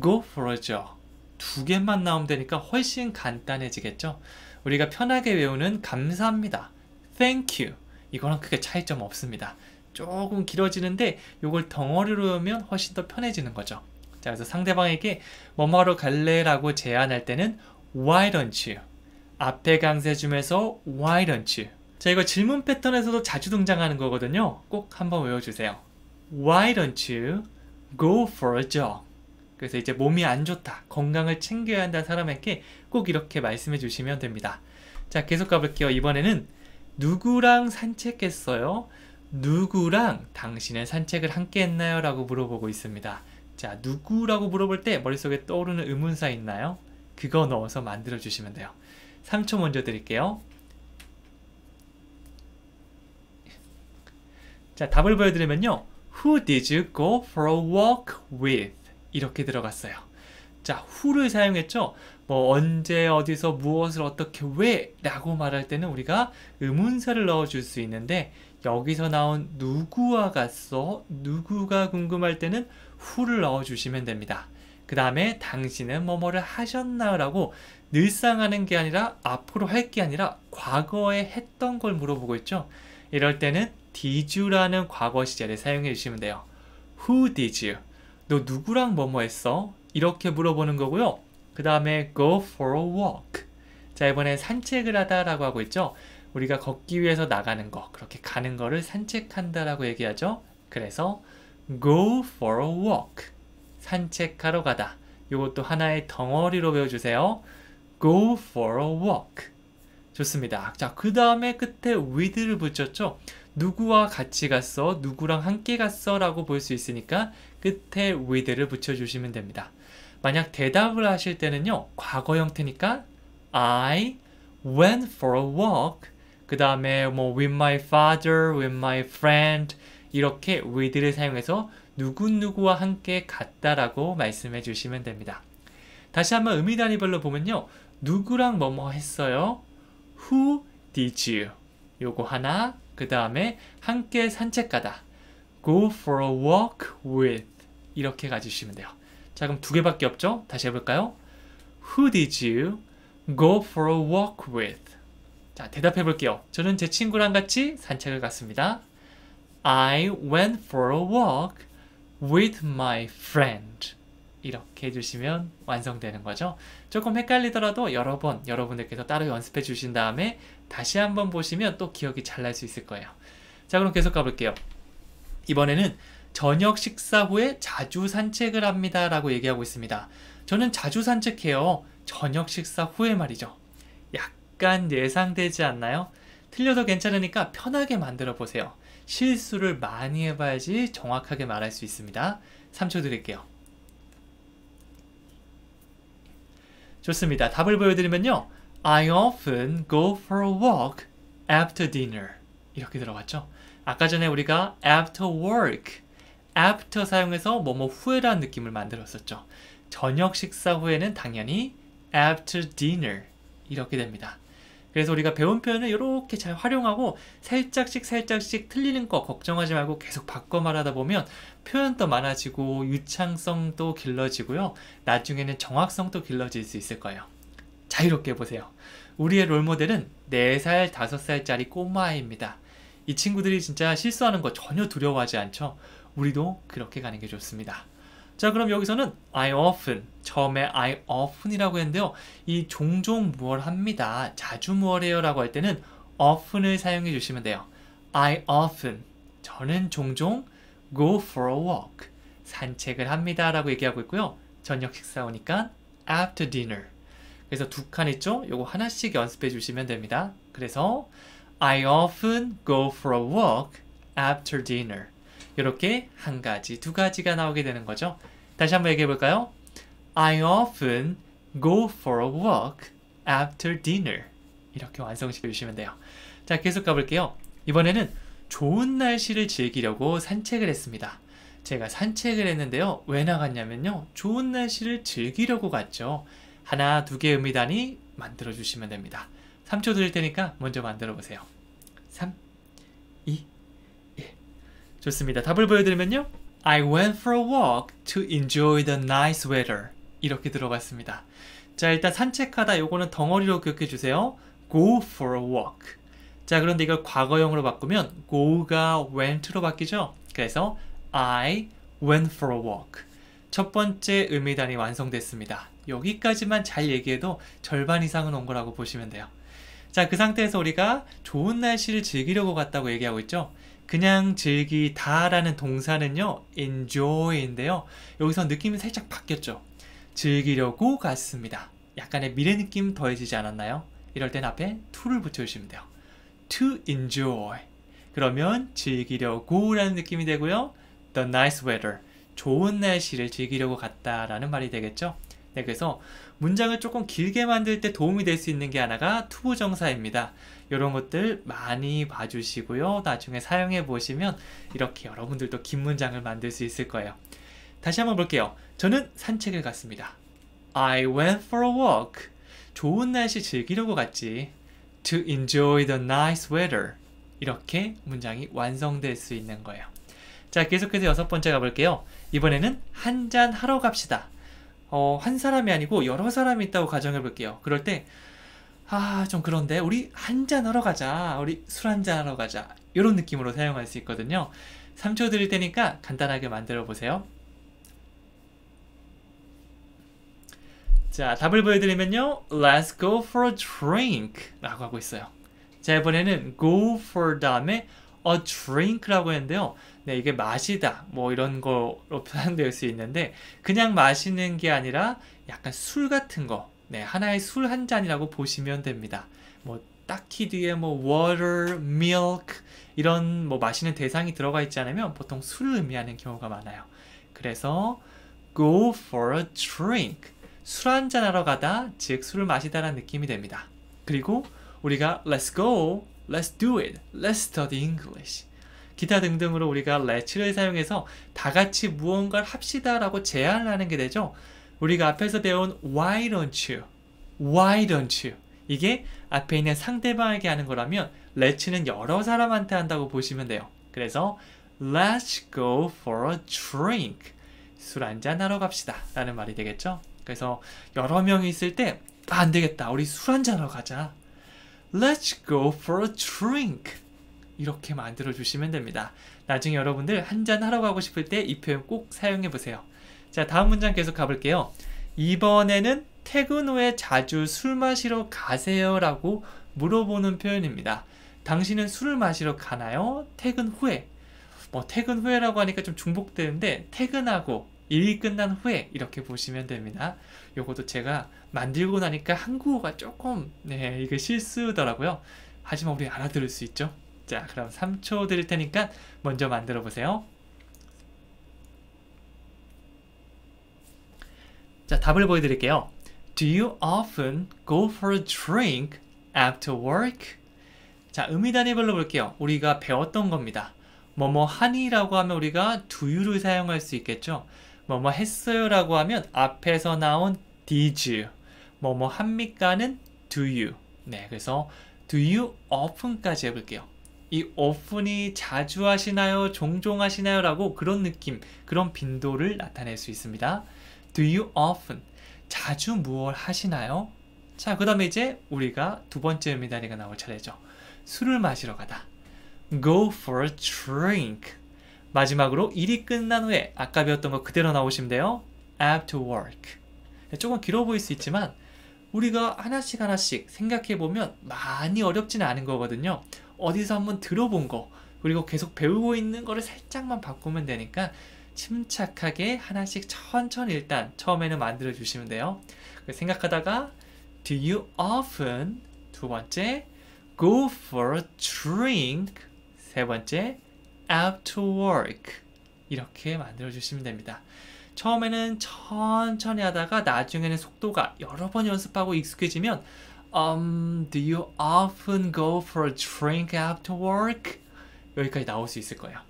go for a jog 두 개만 나오면 되니까 훨씬 간단해지겠죠? 우리가 편하게 외우는 감사합니다. Thank you. 이거랑 크게 차이점 없습니다. 조금 길어지는데 이걸 덩어리로 외우면 훨씬 더 편해지는 거죠. 자, 그래서 상대방에게 뭐뭐하러 갈래? 라고 제안할 때는 Why don't you? 앞에 강세 중에서 Why don't you? 자, 이거 질문 패턴에서도 자주 등장하는 거거든요. 꼭 한번 외워주세요. Why don't you go for a jog? 그래서 이제 몸이 안 좋다, 건강을 챙겨야 한다는 사람에게 꼭 이렇게 말씀해 주시면 됩니다. 자, 계속 가볼게요. 이번에는 누구랑 산책했어요? 누구랑 당신의 산책을 함께 했나요? 라고 물어보고 있습니다. 자, 누구라고 물어볼 때 머릿속에 떠오르는 의문사 있나요? 그거 넣어서 만들어 주시면 돼요. 3초 먼저 드릴게요. 자, 답을 보여드리면요. Who did you go for a walk with? 이렇게 들어갔어요. 자, who를 사용했죠. 뭐 언제 어디서 무엇을 어떻게 왜 라고 말할 때는 우리가 의문사를 넣어줄 수 있는데 여기서 나온 누구와 갔어 누구가 궁금할 때는 who를 넣어주시면 됩니다. 그 다음에 당신은 뭐뭐를 하셨나 라고 늘상 하는 게 아니라 앞으로 할 게 아니라 과거에 했던 걸 물어보고 있죠. 이럴 때는 did you라는 과거 시제를 사용해 주시면 돼요. Who did you? 너 누구랑 뭐 뭐 했어? 이렇게 물어보는 거고요. 그 다음에 go for a walk. 자, 이번에 산책을 하다라고 하고 있죠. 우리가 걷기 위해서 나가는 거, 그렇게 가는 거를 산책한다라고 얘기하죠. 그래서 go for a walk. 산책하러 가다. 이것도 하나의 덩어리로 배워주세요. go for a walk. 좋습니다. 자, 그 다음에 끝에 with를 붙였죠. 누구와 같이 갔어? 누구랑 함께 갔어? 라고 볼 수 있으니까 끝에 with를 붙여주시면 됩니다. 만약 대답을 하실 때는요. 과거 형태니까 I went for a walk 그 다음에 뭐 with my father, with my friend 이렇게 with를 사용해서 누구누구와 함께 갔다라고 말씀해 주시면 됩니다. 다시 한번 의미 단위별로 보면요. 누구랑 뭐 뭐 했어요? Who did you? 요거 하나, 그 다음에 함께 산책 가다. Go for a walk with 이렇게 가지시면 돼요. 자 그럼 두 개밖에 없죠? 다시 해볼까요? Who did you go for a walk with? 자 대답해 볼게요. 저는 제 친구랑 같이 산책을 갔습니다. I went for a walk with my friend. 이렇게 해주시면 완성되는 거죠. 조금 헷갈리더라도 여러 번 여러분들께서 따로 연습해 주신 다음에 다시 한번 보시면 또 기억이 잘 날 수 있을 거예요. 자 그럼 계속 가볼게요. 이번에는 저녁 식사 후에 자주 산책을 합니다. 라고 얘기하고 있습니다. 저는 자주 산책해요. 저녁 식사 후에 말이죠. 약간 예상되지 않나요? 틀려도 괜찮으니까 편하게 만들어 보세요. 실수를 많이 해봐야지 정확하게 말할 수 있습니다. 3초 드릴게요. 좋습니다. 답을 보여드리면요. I often go for a walk after dinner. 이렇게 들어갔죠. 아까 전에 우리가 after work after 사용해서 뭐뭐 후에라는 느낌을 만들었었죠. 저녁 식사 후에는 당연히 after dinner 이렇게 됩니다. 그래서 우리가 배운 표현을 이렇게 잘 활용하고 살짝씩 살짝씩 틀리는 거 걱정하지 말고 계속 바꿔 말하다 보면 표현도 많아지고 유창성도 길러지고요. 나중에는 정확성도 길러질 수 있을 거예요. 자유롭게 보세요. 우리의 롤모델은 4살, 5살짜리 꼬마아이입니다. 이 친구들이 진짜 실수하는 거 전혀 두려워하지 않죠. 우리도 그렇게 가는 게 좋습니다. 자 그럼 여기서는 I often 처음에 I often이라고 했는데요. 이 종종 무얼합니다. 자주 무얼해요 라고 할 때는 often을 사용해 주시면 돼요. I often 저는 종종 go for a walk 산책을 합니다 라고 얘기하고 있고요. 저녁 식사 오니까 after dinner 그래서 두 칸 있죠? 요거 하나씩 연습해 주시면 됩니다. 그래서 I often go for a walk after dinner 이렇게 한 가지, 두 가지가 나오게 되는 거죠. 다시 한번 얘기해 볼까요? I often go for a walk after dinner. 이렇게 완성시켜 주시면 돼요. 자, 계속 가볼게요. 이번에는 좋은 날씨를 즐기려고 산책을 했습니다. 제가 산책을 했는데요. 왜 나갔냐면요. 좋은 날씨를 즐기려고 갔죠. 하나, 두 개의 의미단이 만들어 주시면 됩니다. 3초 드릴 테니까 먼저 만들어 보세요. 좋습니다. 답을 보여드리면요. I went for a walk to enjoy the nice weather. 이렇게 들어갔습니다. 자, 일단 산책하다 요거는 덩어리로 기억해 주세요. go for a walk. 자, 그런데 이걸 과거형으로 바꾸면 go가 went로 바뀌죠. 그래서 I went for a walk. 첫 번째 의미단이 완성됐습니다. 여기까지만 잘 얘기해도 절반 이상은 온 거라고 보시면 돼요. 자, 그 상태에서 우리가 좋은 날씨를 즐기려고 갔다고 얘기하고 있죠. 그냥 즐기다라는 동사는요, enjoy인데요. 여기서 느낌이 살짝 바뀌었죠. 즐기려고 갔습니다. 약간의 미래 느낌 더해지지 않았나요? 이럴 땐 앞에 to를 붙여주시면 돼요. to enjoy. 그러면 즐기려고 라는 느낌이 되고요. the nice weather. 좋은 날씨를 즐기려고 갔다라는 말이 되겠죠. 네, 그래서 문장을 조금 길게 만들 때 도움이 될 수 있는 게 하나가 투부정사입니다. 이런 것들 많이 봐주시고요. 나중에 사용해 보시면 이렇게 여러분들도 긴 문장을 만들 수 있을 거예요. 다시 한번 볼게요. 저는 산책을 갔습니다. I went for a walk. 좋은 날씨 즐기려고 갔지. To enjoy the nice weather. 이렇게 문장이 완성될 수 있는 거예요. 자, 계속해서 여섯 번째 가볼게요. 이번에는 한 잔 하러 갑시다. 어, 한 사람이 아니고 여러 사람이 있다고 가정해 볼게요. 그럴 때 아, 좀 그런데 우리 한 잔 하러 가자. 우리 술 한 잔 하러 가자. 이런 느낌으로 사용할 수 있거든요. 3초 드릴 테니까 간단하게 만들어 보세요. 자, 답을 보여드리면요. Let's go for a drink 라고 하고 있어요. 자, 이번에는 go for 다음에 a drink라고 했는데요. 네, 이게 마시다 뭐 이런 거로 *laughs* 표현될 수 있는데 그냥 마시는 게 아니라 약간 술 같은 거 네, 하나의 술 한 잔이라고 보시면 됩니다. 뭐 딱히 뒤에 뭐 water, milk 이런 뭐 마시는 대상이 들어가 있지 않으면 보통 술을 의미하는 경우가 많아요. 그래서 go for a drink 술 한 잔 하러 가다 즉 술을 마시다라는 느낌이 됩니다. 그리고 우리가 let's go, let's do it, let's study English 기타 등등으로 우리가 let's를 사용해서 다 같이 무언가를 합시다라고 제안을 하는 게 되죠. 우리가 앞에서 배운 why don't you, why don't you 이게 앞에 있는 상대방에게 하는 거라면 let's는 여러 사람한테 한다고 보시면 돼요. 그래서 let's go for a drink 술 한 잔 하러 갑시다 라는 말이 되겠죠. 그래서 여러 명이 있을 때 아, 안 되겠다. 우리 술 한 잔 하러 가자. Let's go for a drink. 이렇게 만들어 주시면 됩니다. 나중에 여러분들 한 잔 하러 가고 싶을 때 이 표현 꼭 사용해 보세요. 자, 다음 문장 계속 가볼게요. 이번에는 퇴근 후에 자주 술 마시러 가세요? 라고 물어보는 표현입니다. 당신은 술을 마시러 가나요? 퇴근 후에. 뭐, 퇴근 후에라고 하니까 좀 중복되는데, 퇴근하고, 일이 끝난 후에 이렇게 보시면 됩니다. 요것도 제가 만들고 나니까 한국어가 조금, 네, 이게 실수더라고요. 하지만 우리 알아들을 수 있죠? 자, 그럼 3초 드릴 테니까 먼저 만들어 보세요. 자, 답을 보여드릴게요. Do you often go for a drink after work? 자, 의미단위별로 볼게요. 우리가 배웠던 겁니다. 뭐 뭐 하니라고 하면 우리가 do를 사용할 수 있겠죠. 뭐 뭐 했어요라고 하면 앞에서 나온 did you. 뭐뭐 합니까는 do you. 네, 그래서 do you often까지 해볼게요. 이 often이 자주 하시나요? 종종 하시나요? 라고 그런 느낌, 그런 빈도를 나타낼 수 있습니다. Do you often? 자주 무얼 하시나요? 자, 그 다음에 이제 우리가 두 번째 미다리가 나올 차례죠. 술을 마시러 가다. Go for a drink. 마지막으로 일이 끝난 후에 아까 배웠던 거 그대로 나오시면 돼요. After work. 네, 조금 길어 보일 수 있지만 우리가 하나씩 하나씩 생각해보면 많이 어렵지는 않은 거거든요. 어디서 한번 들어본 거 그리고 계속 배우고 있는 거를 살짝만 바꾸면 되니까 침착하게 하나씩 천천히 일단 처음에는 만들어 주시면 돼요. 그 생각하다가 Do you often 두 번째 go for a drink 세 번째 out to work 이렇게 만들어 주시면 됩니다. 처음에는 천천히 하다가 나중에는 속도가 여러 번 연습하고 익숙해지면 um, do you often go for a drink after work? 여기까지 나올 수 있을 거예요.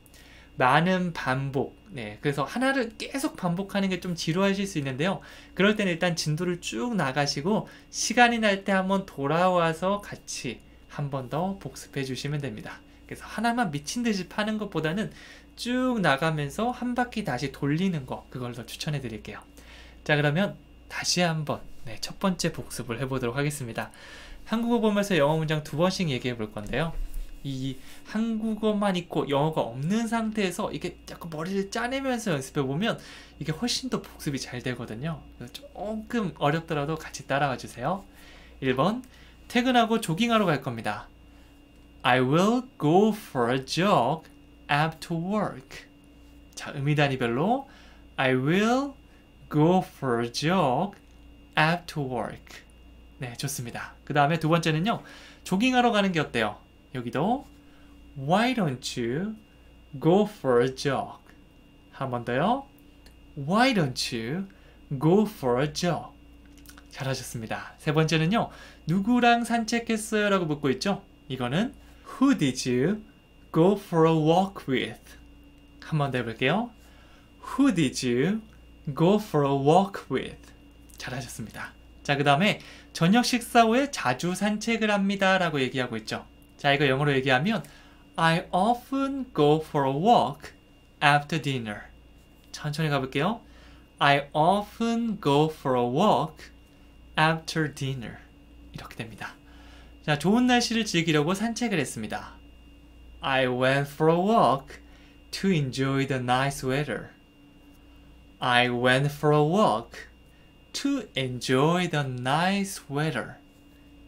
많은 반복. 네, 그래서 하나를 계속 반복하는 게 좀 지루하실 수 있는데요. 그럴 땐 일단 진도를 쭉 나가시고 시간이 날 때 한번 돌아와서 같이 한 번 더 복습해 주시면 됩니다. 그래서 하나만 미친 듯이 파는 것보다는 쭉 나가면서 한 바퀴 다시 돌리는 거 그걸 더 추천해 드릴게요. 자, 그러면 다시 한번 네, 첫 번째 복습을 해보도록 하겠습니다. 한국어 보면서 영어 문장 두 번씩 얘기해 볼 건데요. 이 한국어만 있고 영어가 없는 상태에서 이게 자꾸 머리를 짜내면서 연습해 보면 이게 훨씬 더 복습이 잘 되거든요. 조금 어렵더라도 같이 따라와 주세요. 1번 퇴근하고 조깅하러 갈 겁니다. I will go for a jog after work. 자, 의미 단위별로 I will go for a jog after work. 네, 좋습니다. 그 다음에 두 번째는요. 조깅하러 가는 게 어때요? 여기도 Why don't you go for a jog? 한 번 더요. Why don't you go for a jog? 잘하셨습니다. 세 번째는요. 누구랑 산책했어요? 라고 묻고 있죠. 이거는 Who did you go for a walk with? 한 번 더 해볼게요. Who did you go for a walk with? 잘하셨습니다. 자, 그 다음에 저녁 식사 후에 자주 산책을 합니다. 라고 얘기하고 있죠. 자, 이거 영어로 얘기하면 I often go for a walk after dinner. 천천히 가볼게요. I often go for a walk after dinner. 이렇게 됩니다. 자, 좋은 날씨를 즐기려고 산책을 했습니다. I went for a walk to enjoy the nice weather. I went for a walk to enjoy the nice weather.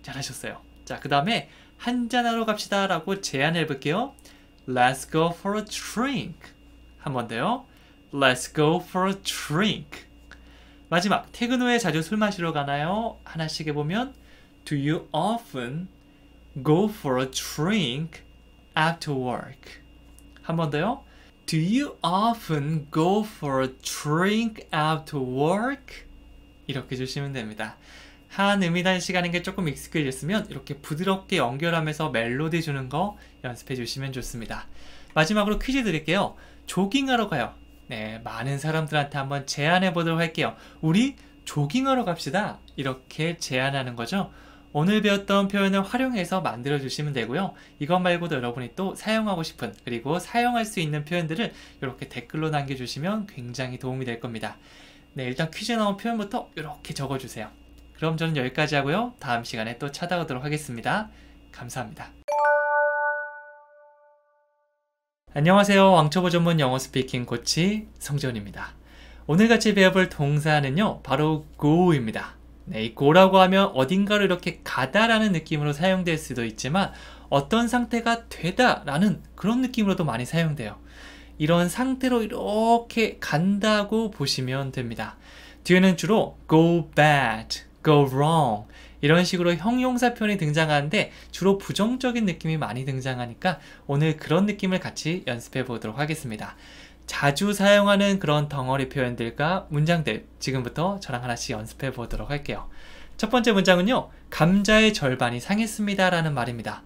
잘하셨어요. 자, 그 다음에 한잔하러 갑시다 라고 제안해 볼게요. Let's go for a drink. 한 번 더요. Let's go for a drink. 마지막, 퇴근 후에 자주 술 마시러 가나요? 하나씩 해보면 Do you often go for a drink after work? 한 번 더요. Do you often go for a drink after work? 이렇게 주시면 됩니다. 한 음이단 시간인 게 조금 익숙해졌으면 이렇게 부드럽게 연결하면서 멜로디 주는 거 연습해 주시면 좋습니다. 마지막으로 퀴즈 드릴게요. 조깅하러 가요. 네, 많은 사람들한테 한번 제안해 보도록 할게요. 우리 조깅하러 갑시다. 이렇게 제안하는 거죠. 오늘 배웠던 표현을 활용해서 만들어 주시면 되고요. 이것 말고도 여러분이 또 사용하고 싶은 그리고 사용할 수 있는 표현들을 이렇게 댓글로 남겨주시면 굉장히 도움이 될 겁니다. 네, 일단 퀴즈 나온 표현부터 이렇게 적어주세요. 그럼 저는 여기까지 하고요. 다음 시간에 또 찾아오도록 하겠습니다. 감사합니다. 안녕하세요. 왕초보 전문 영어 스피킹 코치 성재입니다 오늘 같이 배워볼 동사는요. 바로 go입니다. 네, 이 go라고 하면 어딘가로 이렇게 가다라는 느낌으로 사용될 수도 있지만 어떤 상태가 되다라는 그런 느낌으로도 많이 사용돼요. 이런 상태로 이렇게 간다고 보시면 됩니다. 뒤에는 주로 go bad, go wrong 이런 식으로 형용사 표현이 등장하는데 주로 부정적인 느낌이 많이 등장하니까 오늘 그런 느낌을 같이 연습해 보도록 하겠습니다. 자주 사용하는 그런 덩어리 표현들과 문장들 지금부터 저랑 하나씩 연습해 보도록 할게요. 첫 번째 문장은요. 감자의 절반이 상했습니다 라는 말입니다.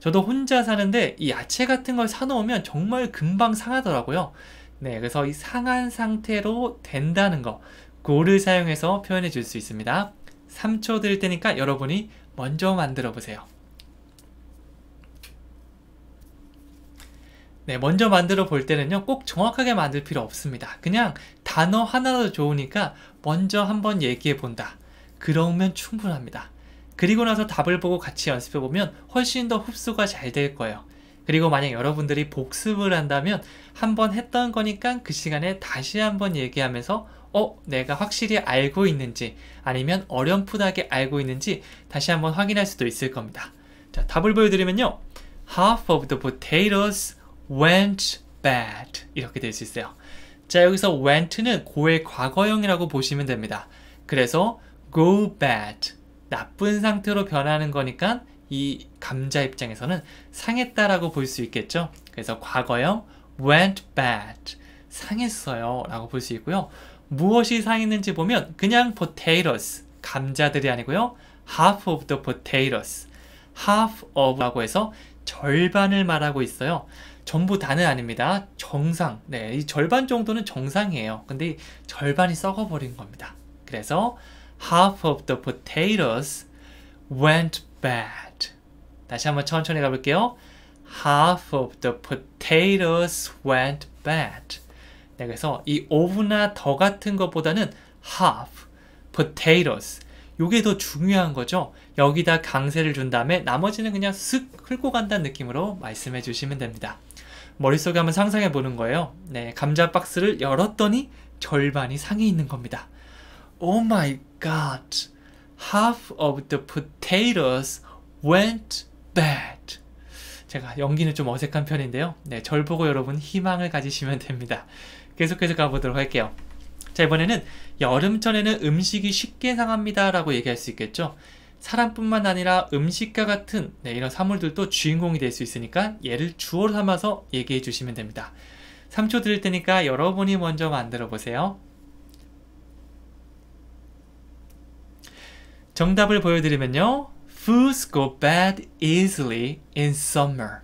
저도 혼자 사는데 이 야채 같은 걸 사놓으면 정말 금방 상하더라고요. 네, 그래서 이 상한 상태로 된다는 거 고를 사용해서 표현해 줄 수 있습니다. 3초 드릴 테니까 여러분이 먼저 만들어 보세요. 네, 먼저 만들어 볼 때는요, 꼭 정확하게 만들 필요 없습니다. 그냥 단어 하나라도 좋으니까 먼저 한번 얘기해 본다. 그러면 충분합니다. 그리고 나서 답을 보고 같이 연습해 보면 훨씬 더 흡수가 잘 될 거예요. 그리고 만약 여러분들이 복습을 한다면 한번 했던 거니까 그 시간에 다시 한번 얘기하면서 어, 내가 확실히 알고 있는지 아니면 어렴풋하게 알고 있는지 다시 한번 확인할 수도 있을 겁니다. 자, 답을 보여드리면요. Half of the potatoes went bad. 이렇게 될 수 있어요. 자, 여기서 went는 고의 과거형이라고 보시면 됩니다. 그래서 go bad. 나쁜 상태로 변하는 거니까 이 감자 입장에서는 상했다라고 볼 수 있겠죠. 그래서 과거형 went bad. 상했어요 라고 볼 수 있고요. 무엇이 상 있는지 보면 그냥 potatoes, 감자들이 아니고요. half of the potatoes, half of라고 해서 절반을 말하고 있어요. 전부 다는 아닙니다. 정상, 네, 이 절반 정도는 정상이에요. 근데 절반이 썩어버린 겁니다. 그래서 half of the potatoes went bad. 다시 한번 천천히 가볼게요. Half of the potatoes went bad. 네, 그래서 이 오브나 더 같은 것보다는 half, potatoes 요게 더 중요한 거죠. 여기다 강세를 준 다음에 나머지는 그냥 슥 흘고 간다는 느낌으로 말씀해 주시면 됩니다. 머릿속에 한번 상상해 보는 거예요. 네, 감자 박스를 열었더니 절반이 상해 있는 겁니다. Oh my god. Half of the potatoes went bad. 제가 연기는 좀 어색한 편인데요. 네, 절 보고 여러분 희망을 가지시면 됩니다. 계속해서 가보도록 할게요. 자 이번에는 여름철에는 음식이 쉽게 상합니다 라고 얘기할 수 있겠죠 사람뿐만 아니라 음식과 같은 네, 이런 사물들도 주인공이 될 수 있으니까 얘를 주어 로 삼아서 얘기해 주시면 됩니다 3초 드릴 테니까 여러분이 먼저 만들어 보세요 정답을 보여드리면요 Foods go bad easily in summer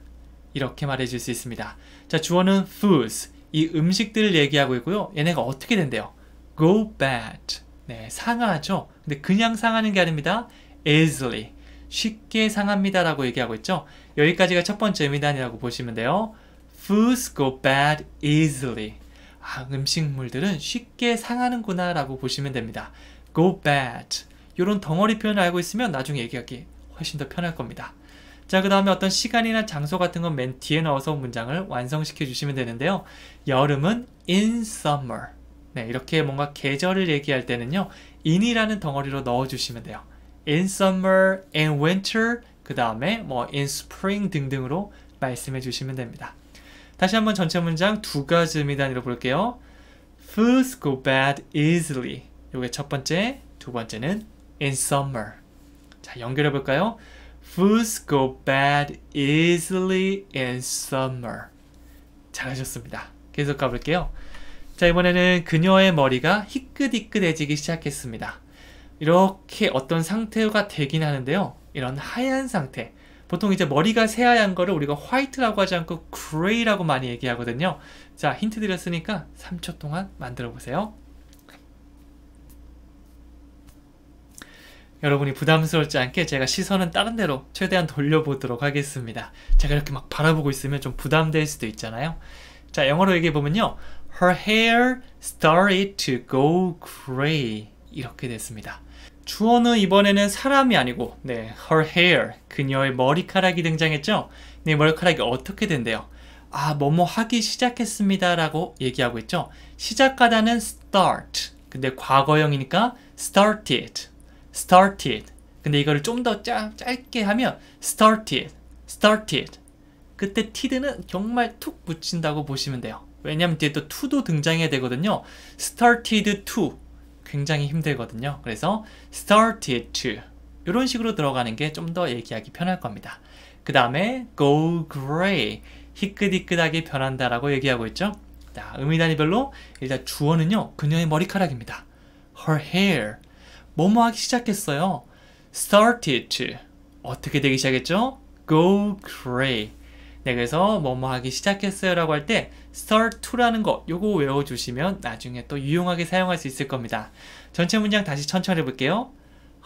이렇게 말해 줄 수 있습니다 자 주어는 foods 이 음식들을 얘기하고 있고요. 얘네가 어떻게 된대요? go bad. 네, 상하죠. 근데 그냥 상하는 게 아닙니다. easily. 쉽게 상합니다라고 얘기하고 있죠. 여기까지가 첫 번째 의미단이라고 보시면 돼요. Foods go bad easily. 아, 음식물들은 쉽게 상하는구나 라고 보시면 됩니다. go bad. 이런 덩어리 표현을 알고 있으면 나중에 얘기하기 훨씬 더 편할 겁니다. 자, 그 다음에 어떤 시간이나 장소 같은 건 맨 뒤에 넣어서 문장을 완성시켜 주시면 되는데요. 여름은 in summer. 네, 이렇게 뭔가 계절을 얘기할 때는요. in이라는 덩어리로 넣어주시면 돼요. in summer, in winter, 그 다음에 뭐 in spring 등등으로 말씀해 주시면 됩니다. 다시 한번 전체 문장 두 가지 의미 단위로 볼게요. Fools go bad easily. 이게첫 번째, 두 번째는 in summer. 자, 연결해 볼까요? Fools go bad easily in summer. 잘하셨습니다. 계속 가볼게요. 자 이번에는 그녀의 머리가 희끗희끗해지기 시작했습니다. 이렇게 어떤 상태가 되긴 하는데요. 이런 하얀 상태. 보통 이제 머리가 새하얀 거를 우리가 화이트라고 하지 않고 그레이라고 많이 얘기하거든요. 자 힌트 드렸으니까 3초 동안 만들어 보세요. 여러분이 부담스럽지 않게 제가 시선은 다른 데로 최대한 돌려보도록 하겠습니다. 제가 이렇게 막 바라보고 있으면 좀 부담될 수도 있잖아요. 자, 영어로 얘기해 보면요. Her hair started to go gray. 이렇게 됐습니다. 주어는 이번에는 사람이 아니고 네, her hair, 그녀의 머리카락이 등장했죠? 네, 머리카락이 어떻게 된대요? 아, 뭐뭐 하기 시작했습니다 라고 얘기하고 있죠? 시작하다는 start, 근데 과거형이니까 started started. 근데 이거를 좀 더 짧게 하면 started, started. 그때 티드는 정말 툭 붙인다고 보시면 돼요. 왜냐면 뒤에 또 to도 등장해야 되거든요. started to 굉장히 힘들거든요. 그래서 started to 이런 식으로 들어가는 게 좀 더 얘기하기 편할 겁니다. 그 다음에 go gray 희끗희끗하게 변한다라고 얘기하고 있죠. 자, 의미 단위별로 일단 주어는요. 그녀의 머리카락입니다. her hair 뭐뭐 하기 시작했어요. started 어떻게 되기 시작했죠? go cray 네, 그래서 뭐뭐 하기 시작했어요 라고 할 때 start to라는 거 요거 외워주시면 나중에 또 유용하게 사용할 수 있을 겁니다. 전체 문장 다시 천천히 해볼게요.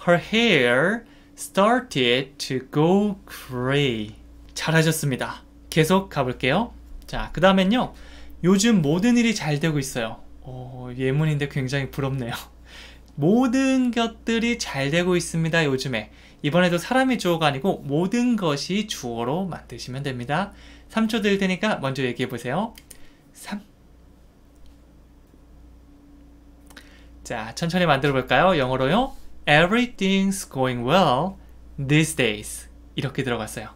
Her hair started to go gray. 잘하셨습니다. 계속 가볼게요. 자, 그 다음엔요. 요즘 모든 일이 잘 되고 있어요. 오, 예문인데 굉장히 부럽네요. 모든 것들이 잘 되고 있습니다. 요즘에 이번에도 사람이 주어가 아니고 모든 것이 주어로 만드시면 됩니다. 3초 드릴 테니까 먼저 얘기해 보세요. 3 자, 천천히 만들어 볼까요? 영어로요. Everything's going well these days. 이렇게 들어갔어요.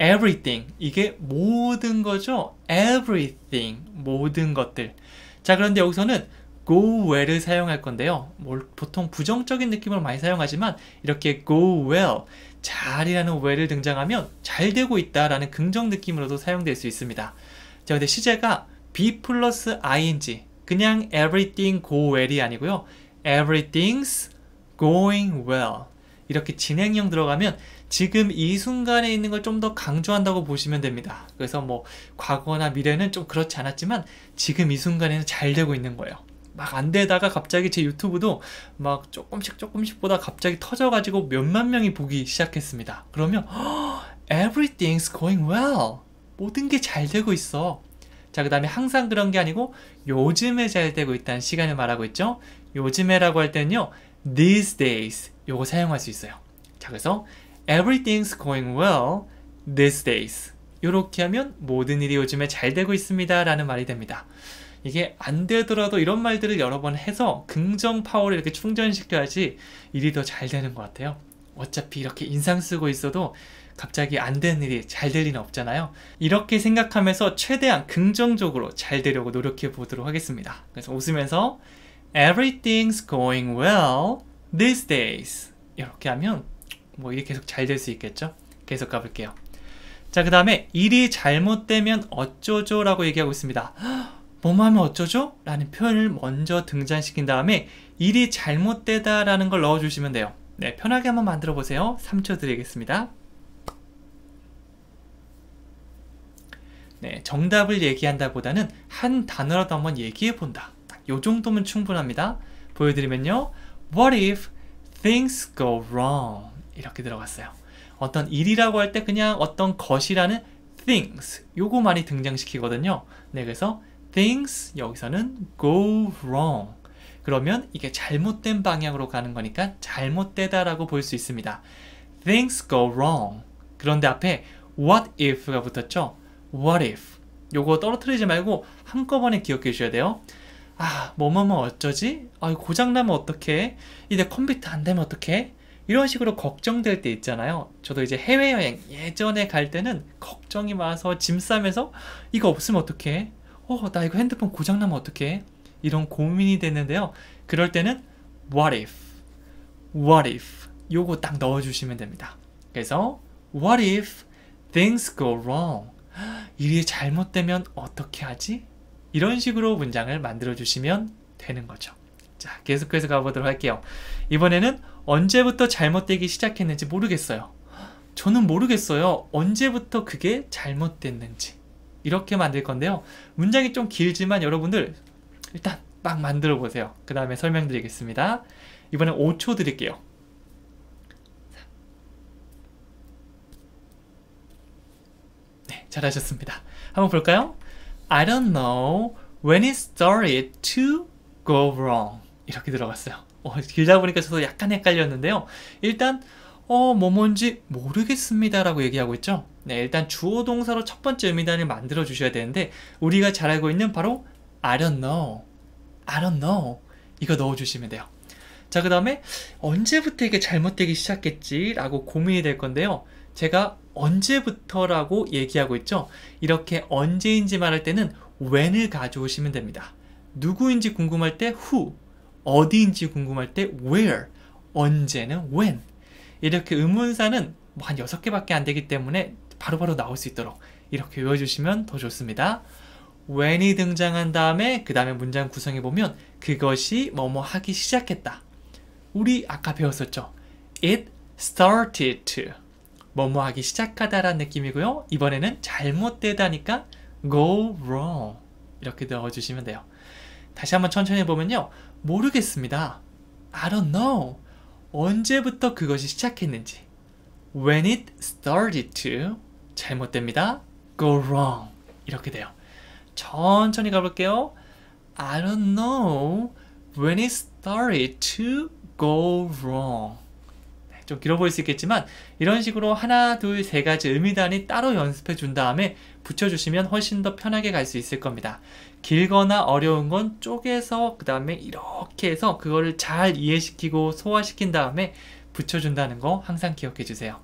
Everything. 이게 모든 거죠. Everything. 모든 것들. 자, 그런데 여기서는 go well을 사용할 건데요. 보통 부정적인 느낌으로 많이 사용하지만 이렇게 go well, 잘이라는 well을 등장하면 잘 되고 있다라는 긍정 느낌으로도 사용될 수 있습니다. 자, 근데 시제가 be 플러스 ing, 그냥 everything go well이 아니고요. everything's going well. 이렇게 진행형 들어가면 지금 이 순간에 있는 걸 좀 더 강조한다고 보시면 됩니다. 그래서 뭐 과거나 미래는 좀 그렇지 않았지만 지금 이 순간에는 잘 되고 있는 거예요. 막안 되다가 갑자기 제 유튜브도 막 조금씩 조금씩 보다 갑자기 터져가지고 몇만 명이 보기 시작했습니다. 그러면 *gasps* everything's going well. 모든 게 잘 되고 있어. 자, 그 다음에 항상 그런 게 아니고 요즘에 잘 되고 있다는 시간을 말하고 있죠. 요즘에라고 할 때는요. these days 요거 사용할 수 있어요. 자, 그래서 everything's going well these days. 요렇게 하면 모든 일이 요즘에 잘 되고 있습니다 라는 말이 됩니다. 이게 안 되더라도 이런 말들을 여러 번 해서 긍정 파워를 이렇게 충전시켜야지 일이 더 잘 되는 것 같아요. 어차피 이렇게 인상 쓰고 있어도 갑자기 안 되는 일이 잘될 리는 없잖아요. 이렇게 생각하면서 최대한 긍정적으로 잘 되려고 노력해 보도록 하겠습니다. 그래서 웃으면서 Everything's going well these days 이렇게 하면 뭐일게 계속 잘 될 수 있겠죠? 계속 가볼게요. 자, 그 다음에 일이 잘못되면 어쩌죠? 라고 얘기하고 있습니다. 뭐뭐하면 어쩌죠? 라는 표현을 먼저 등장시킨 다음에 일이 잘못되다 라는 걸 넣어주시면 돼요. 네, 편하게 한번 만들어 보세요. 3초 드리겠습니다. 네, 정답을 얘기한다 보다는 한 단어라도 한번 얘기해 본다. 요 정도면 충분합니다. 보여드리면요. What if things go wrong? 이렇게 들어갔어요. 어떤 일이라고 할 때 그냥 어떤 것이라는 things 요거 많이 등장시키거든요. 네, 그래서 things 여기서는 go wrong 그러면 이게 잘못된 방향으로 가는 거니까 잘못되다라고 볼 수 있습니다. things go wrong 그런데 앞에 what if가 붙었죠? what if 요거 떨어뜨리지 말고 한꺼번에 기억해 주셔야 돼요. 아, 뭐뭐 뭐 어쩌지? 아, 고장나면 어떡해? 이제 컴퓨터 안 되면 어떡해? 이런 식으로 걱정될 때 있잖아요. 저도 이제 해외여행 예전에 갈 때는 걱정이 많아서 짐 싸면서 이거 없으면 어떡해? 어, 나 이거 핸드폰 고장나면 어떡해? 이런 고민이 됐는데요 그럴 때는 what if, what if 요거 딱 넣어주시면 됩니다. 그래서 what if things go wrong 일이 잘못되면 어떻게 하지? 이런 식으로 문장을 만들어 주시면 되는 거죠. 자, 계속해서 가보도록 할게요. 이번에는 언제부터 잘못되기 시작했는지 모르겠어요. 저는 모르겠어요. 언제부터 그게 잘못됐는지. 이렇게 만들 건데요. 문장이 좀 길지만 여러분들 일단 막 만들어 보세요. 그 다음에 설명드리겠습니다. 이번에 5초 드릴게요. 네, 잘하셨습니다. 한번 볼까요? I don't know when it started to go wrong. 이렇게 들어갔어요. 어, 길다 보니까 저도 약간 헷갈렸는데요. 일단 어, 뭐 뭔지 모르겠습니다 라고 얘기하고 있죠. 네, 일단 주어 동사로 첫 번째 의미단을 만들어 주셔야 되는데 우리가 잘 알고 있는 바로 I don't know, I don't know 이거 넣어주시면 돼요. 자, 그 다음에 언제부터 이게 잘못되기 시작했지 라고 고민이 될 건데요. 제가 언제부터라고 얘기하고 있죠. 이렇게 언제인지 말할 때는 when을 가져오시면 됩니다. 누구인지 궁금할 때 who, 어디인지 궁금할 때 where, 언제는 when 이렇게 음운사는뭐한 6개밖에 안 되기 때문에 바로바로 바로 나올 수 있도록 이렇게 외워주시면 더 좋습니다. when이 등장한 다음에 그 다음에 문장 구성해 보면 그것이 뭐뭐 하기 시작했다. 우리 아까 배웠었죠. It started to 뭐뭐 하기 시작하다라는 느낌이고요. 이번에는 잘못되다니까 go wrong 이렇게 넣어주시면 돼요. 다시 한번 천천히 보면요 모르겠습니다. I don't know. 언제부터 그것이 시작했는지 When it started to 잘못됩니다. Go wrong 이렇게 돼요. 천천히 가볼게요. I don't know when it started to go wrong. 네, 좀 길어 보일 수 있겠지만 이런 식으로 하나, 둘, 세 가지 의미단이 따로 연습해 준 다음에 붙여주시면 훨씬 더 편하게 갈 수 있을 겁니다. 길거나 어려운 건 쪼개서 그 다음에 이렇게 해서 그거를 잘 이해시키고 소화시킨 다음에 붙여준다는 거 항상 기억해 주세요.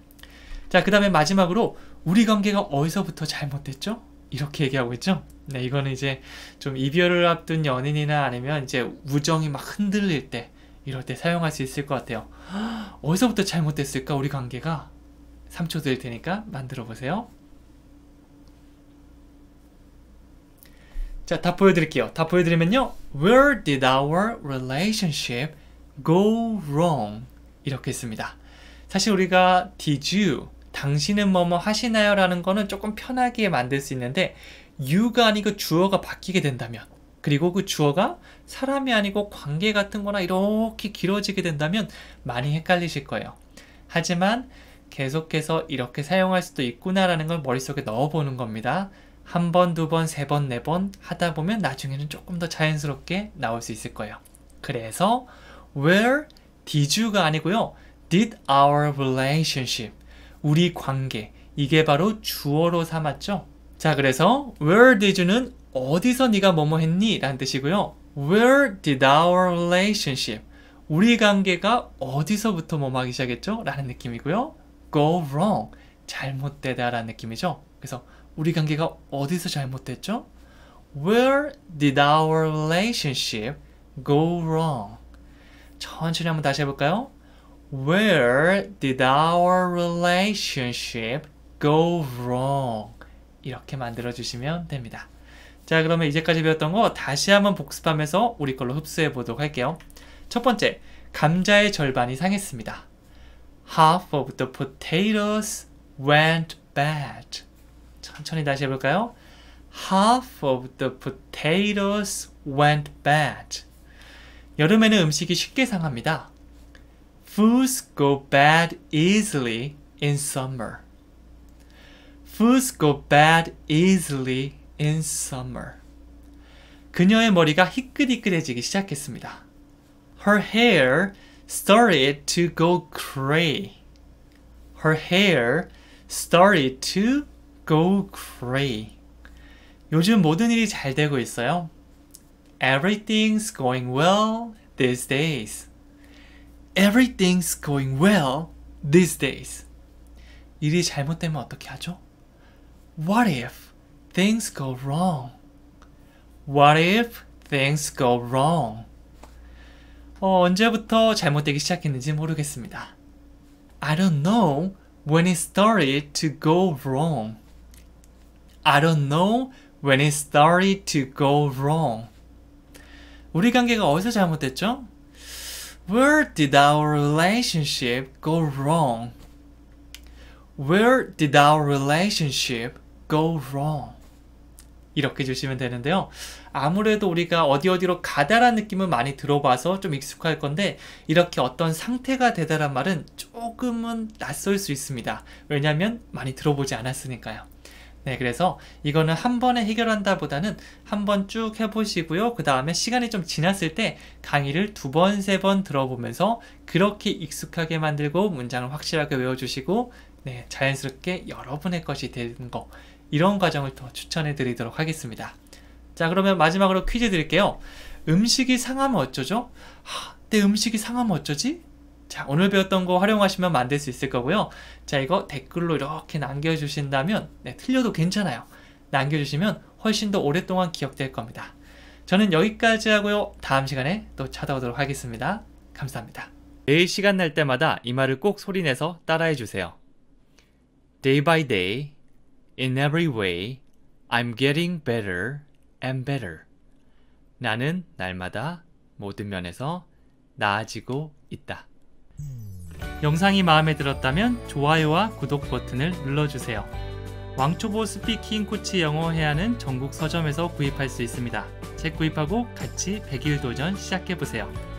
자, 그 다음에 마지막으로 우리 관계가 어디서부터 잘못됐죠? 이렇게 얘기하고 있죠? 네, 이거는 이제 좀 이별을 앞둔 연인이나 아니면 이제 우정이 막 흔들릴 때 이럴 때 사용할 수 있을 것 같아요. *gasps* 어디서부터 잘못됐을까? 우리 관계가 3초 드릴 테니까 만들어 보세요. 자, 다 보여드릴게요. 다 보여드리면요. Where did our relationship go wrong? 이렇게 있습니다. 사실 우리가 did you, 당신은 뭐뭐 하시나요? 라는 거는 조금 편하게 만들 수 있는데 you가 아니고 주어가 바뀌게 된다면 그리고 그 주어가 사람이 아니고 관계 같은 거나 이렇게 길어지게 된다면 많이 헷갈리실 거예요. 하지만 계속해서 이렇게 사용할 수도 있구나라는 걸 머릿속에 넣어보는 겁니다. 한 번, 두 번, 세 번, 네 번 하다 보면 나중에는 조금 더 자연스럽게 나올 수 있을 거예요. 그래서 where did you가 아니고요. did our relationship 우리 관계 이게 바로 주어로 삼았죠. 자, 그래서 where did you는 어디서 네가 뭐뭐 했니? 라는 뜻이고요. Where did our relationship? 우리 관계가 어디서부터 뭐뭐 하기 시작했죠? 라는 느낌이고요. Go wrong. 잘못되다 라는 느낌이죠. 그래서 우리 관계가 어디서 잘못됐죠? Where did our relationship go wrong? 천천히 한번 다시 해볼까요? Where did our relationship go wrong? 이렇게 만들어주시면 됩니다. 자 그러면 이제까지 배웠던 거 다시 한번 복습하면서 우리 걸로 흡수해 보도록 할게요. 첫 번째, 감자의 절반이 상했습니다. Half of the potatoes went bad. 천천히 다시 해볼까요? Half of the potatoes went bad. 여름에는 음식이 쉽게 상합니다. Foods go bad easily in summer. Foods go bad easily in summer. 그녀의 머리가 희끗희끗해지기 시작했습니다. Her hair started to go gray. Her hair started to Go cray. 요즘 모든 일이 잘 되고 있어요. Everything's going well these days. Everything's going well these days. 일이 잘못되면 어떻게 하죠? What if things go wrong? What if things go wrong? 어, 언제부터 잘못되기 시작했는지 모르겠습니다. I don't know when it started to go wrong. I don't know when it started to go wrong. 우리 관계가 어디서 잘못됐죠? Where did our relationship go wrong? Where did our relationship go wrong? 이렇게 주시면 되는데요. 아무래도 우리가 어디 어디로 가다라는 느낌은 많이 들어봐서 좀 익숙할 건데 이렇게 어떤 상태가 되다란 말은 조금은 낯설 수 있습니다. 왜냐하면 많이 들어보지 않았으니까요. 네, 그래서 이거는 한 번에 해결한다 보다는 한 번 쭉 해보시고요. 그 다음에 시간이 좀 지났을 때 강의를 두 번, 세 번 들어보면서 그렇게 익숙하게 만들고 문장을 확실하게 외워주시고 네, 자연스럽게 여러분의 것이 되는 거 이런 과정을 더 추천해 드리도록 하겠습니다. 자, 그러면 마지막으로 퀴즈 드릴게요. 음식이 상하면 어쩌죠? 하, 내 음식이 상하면 어쩌지? 자, 오늘 배웠던 거 활용하시면 만들 수 있을 거고요. 자, 이거 댓글로 이렇게 남겨주신다면, 네, 틀려도 괜찮아요. 남겨주시면 훨씬 더 오랫동안 기억될 겁니다. 저는 여기까지 하고요. 다음 시간에 또 찾아오도록 하겠습니다. 감사합니다. 매일 시간 날 때마다 이 말을 꼭 소리내서 따라해 주세요. Day by day, in every way, I'm getting better and better. 나는 날마다 모든 면에서 나아지고 있다. 영상이 마음에 들었다면 좋아요와 구독 버튼을 눌러주세요. 왕초보 스피킹 코치 영어 회화는 전국 서점에서 구입할 수 있습니다. 책 구입하고 같이 100일 도전 시작해보세요.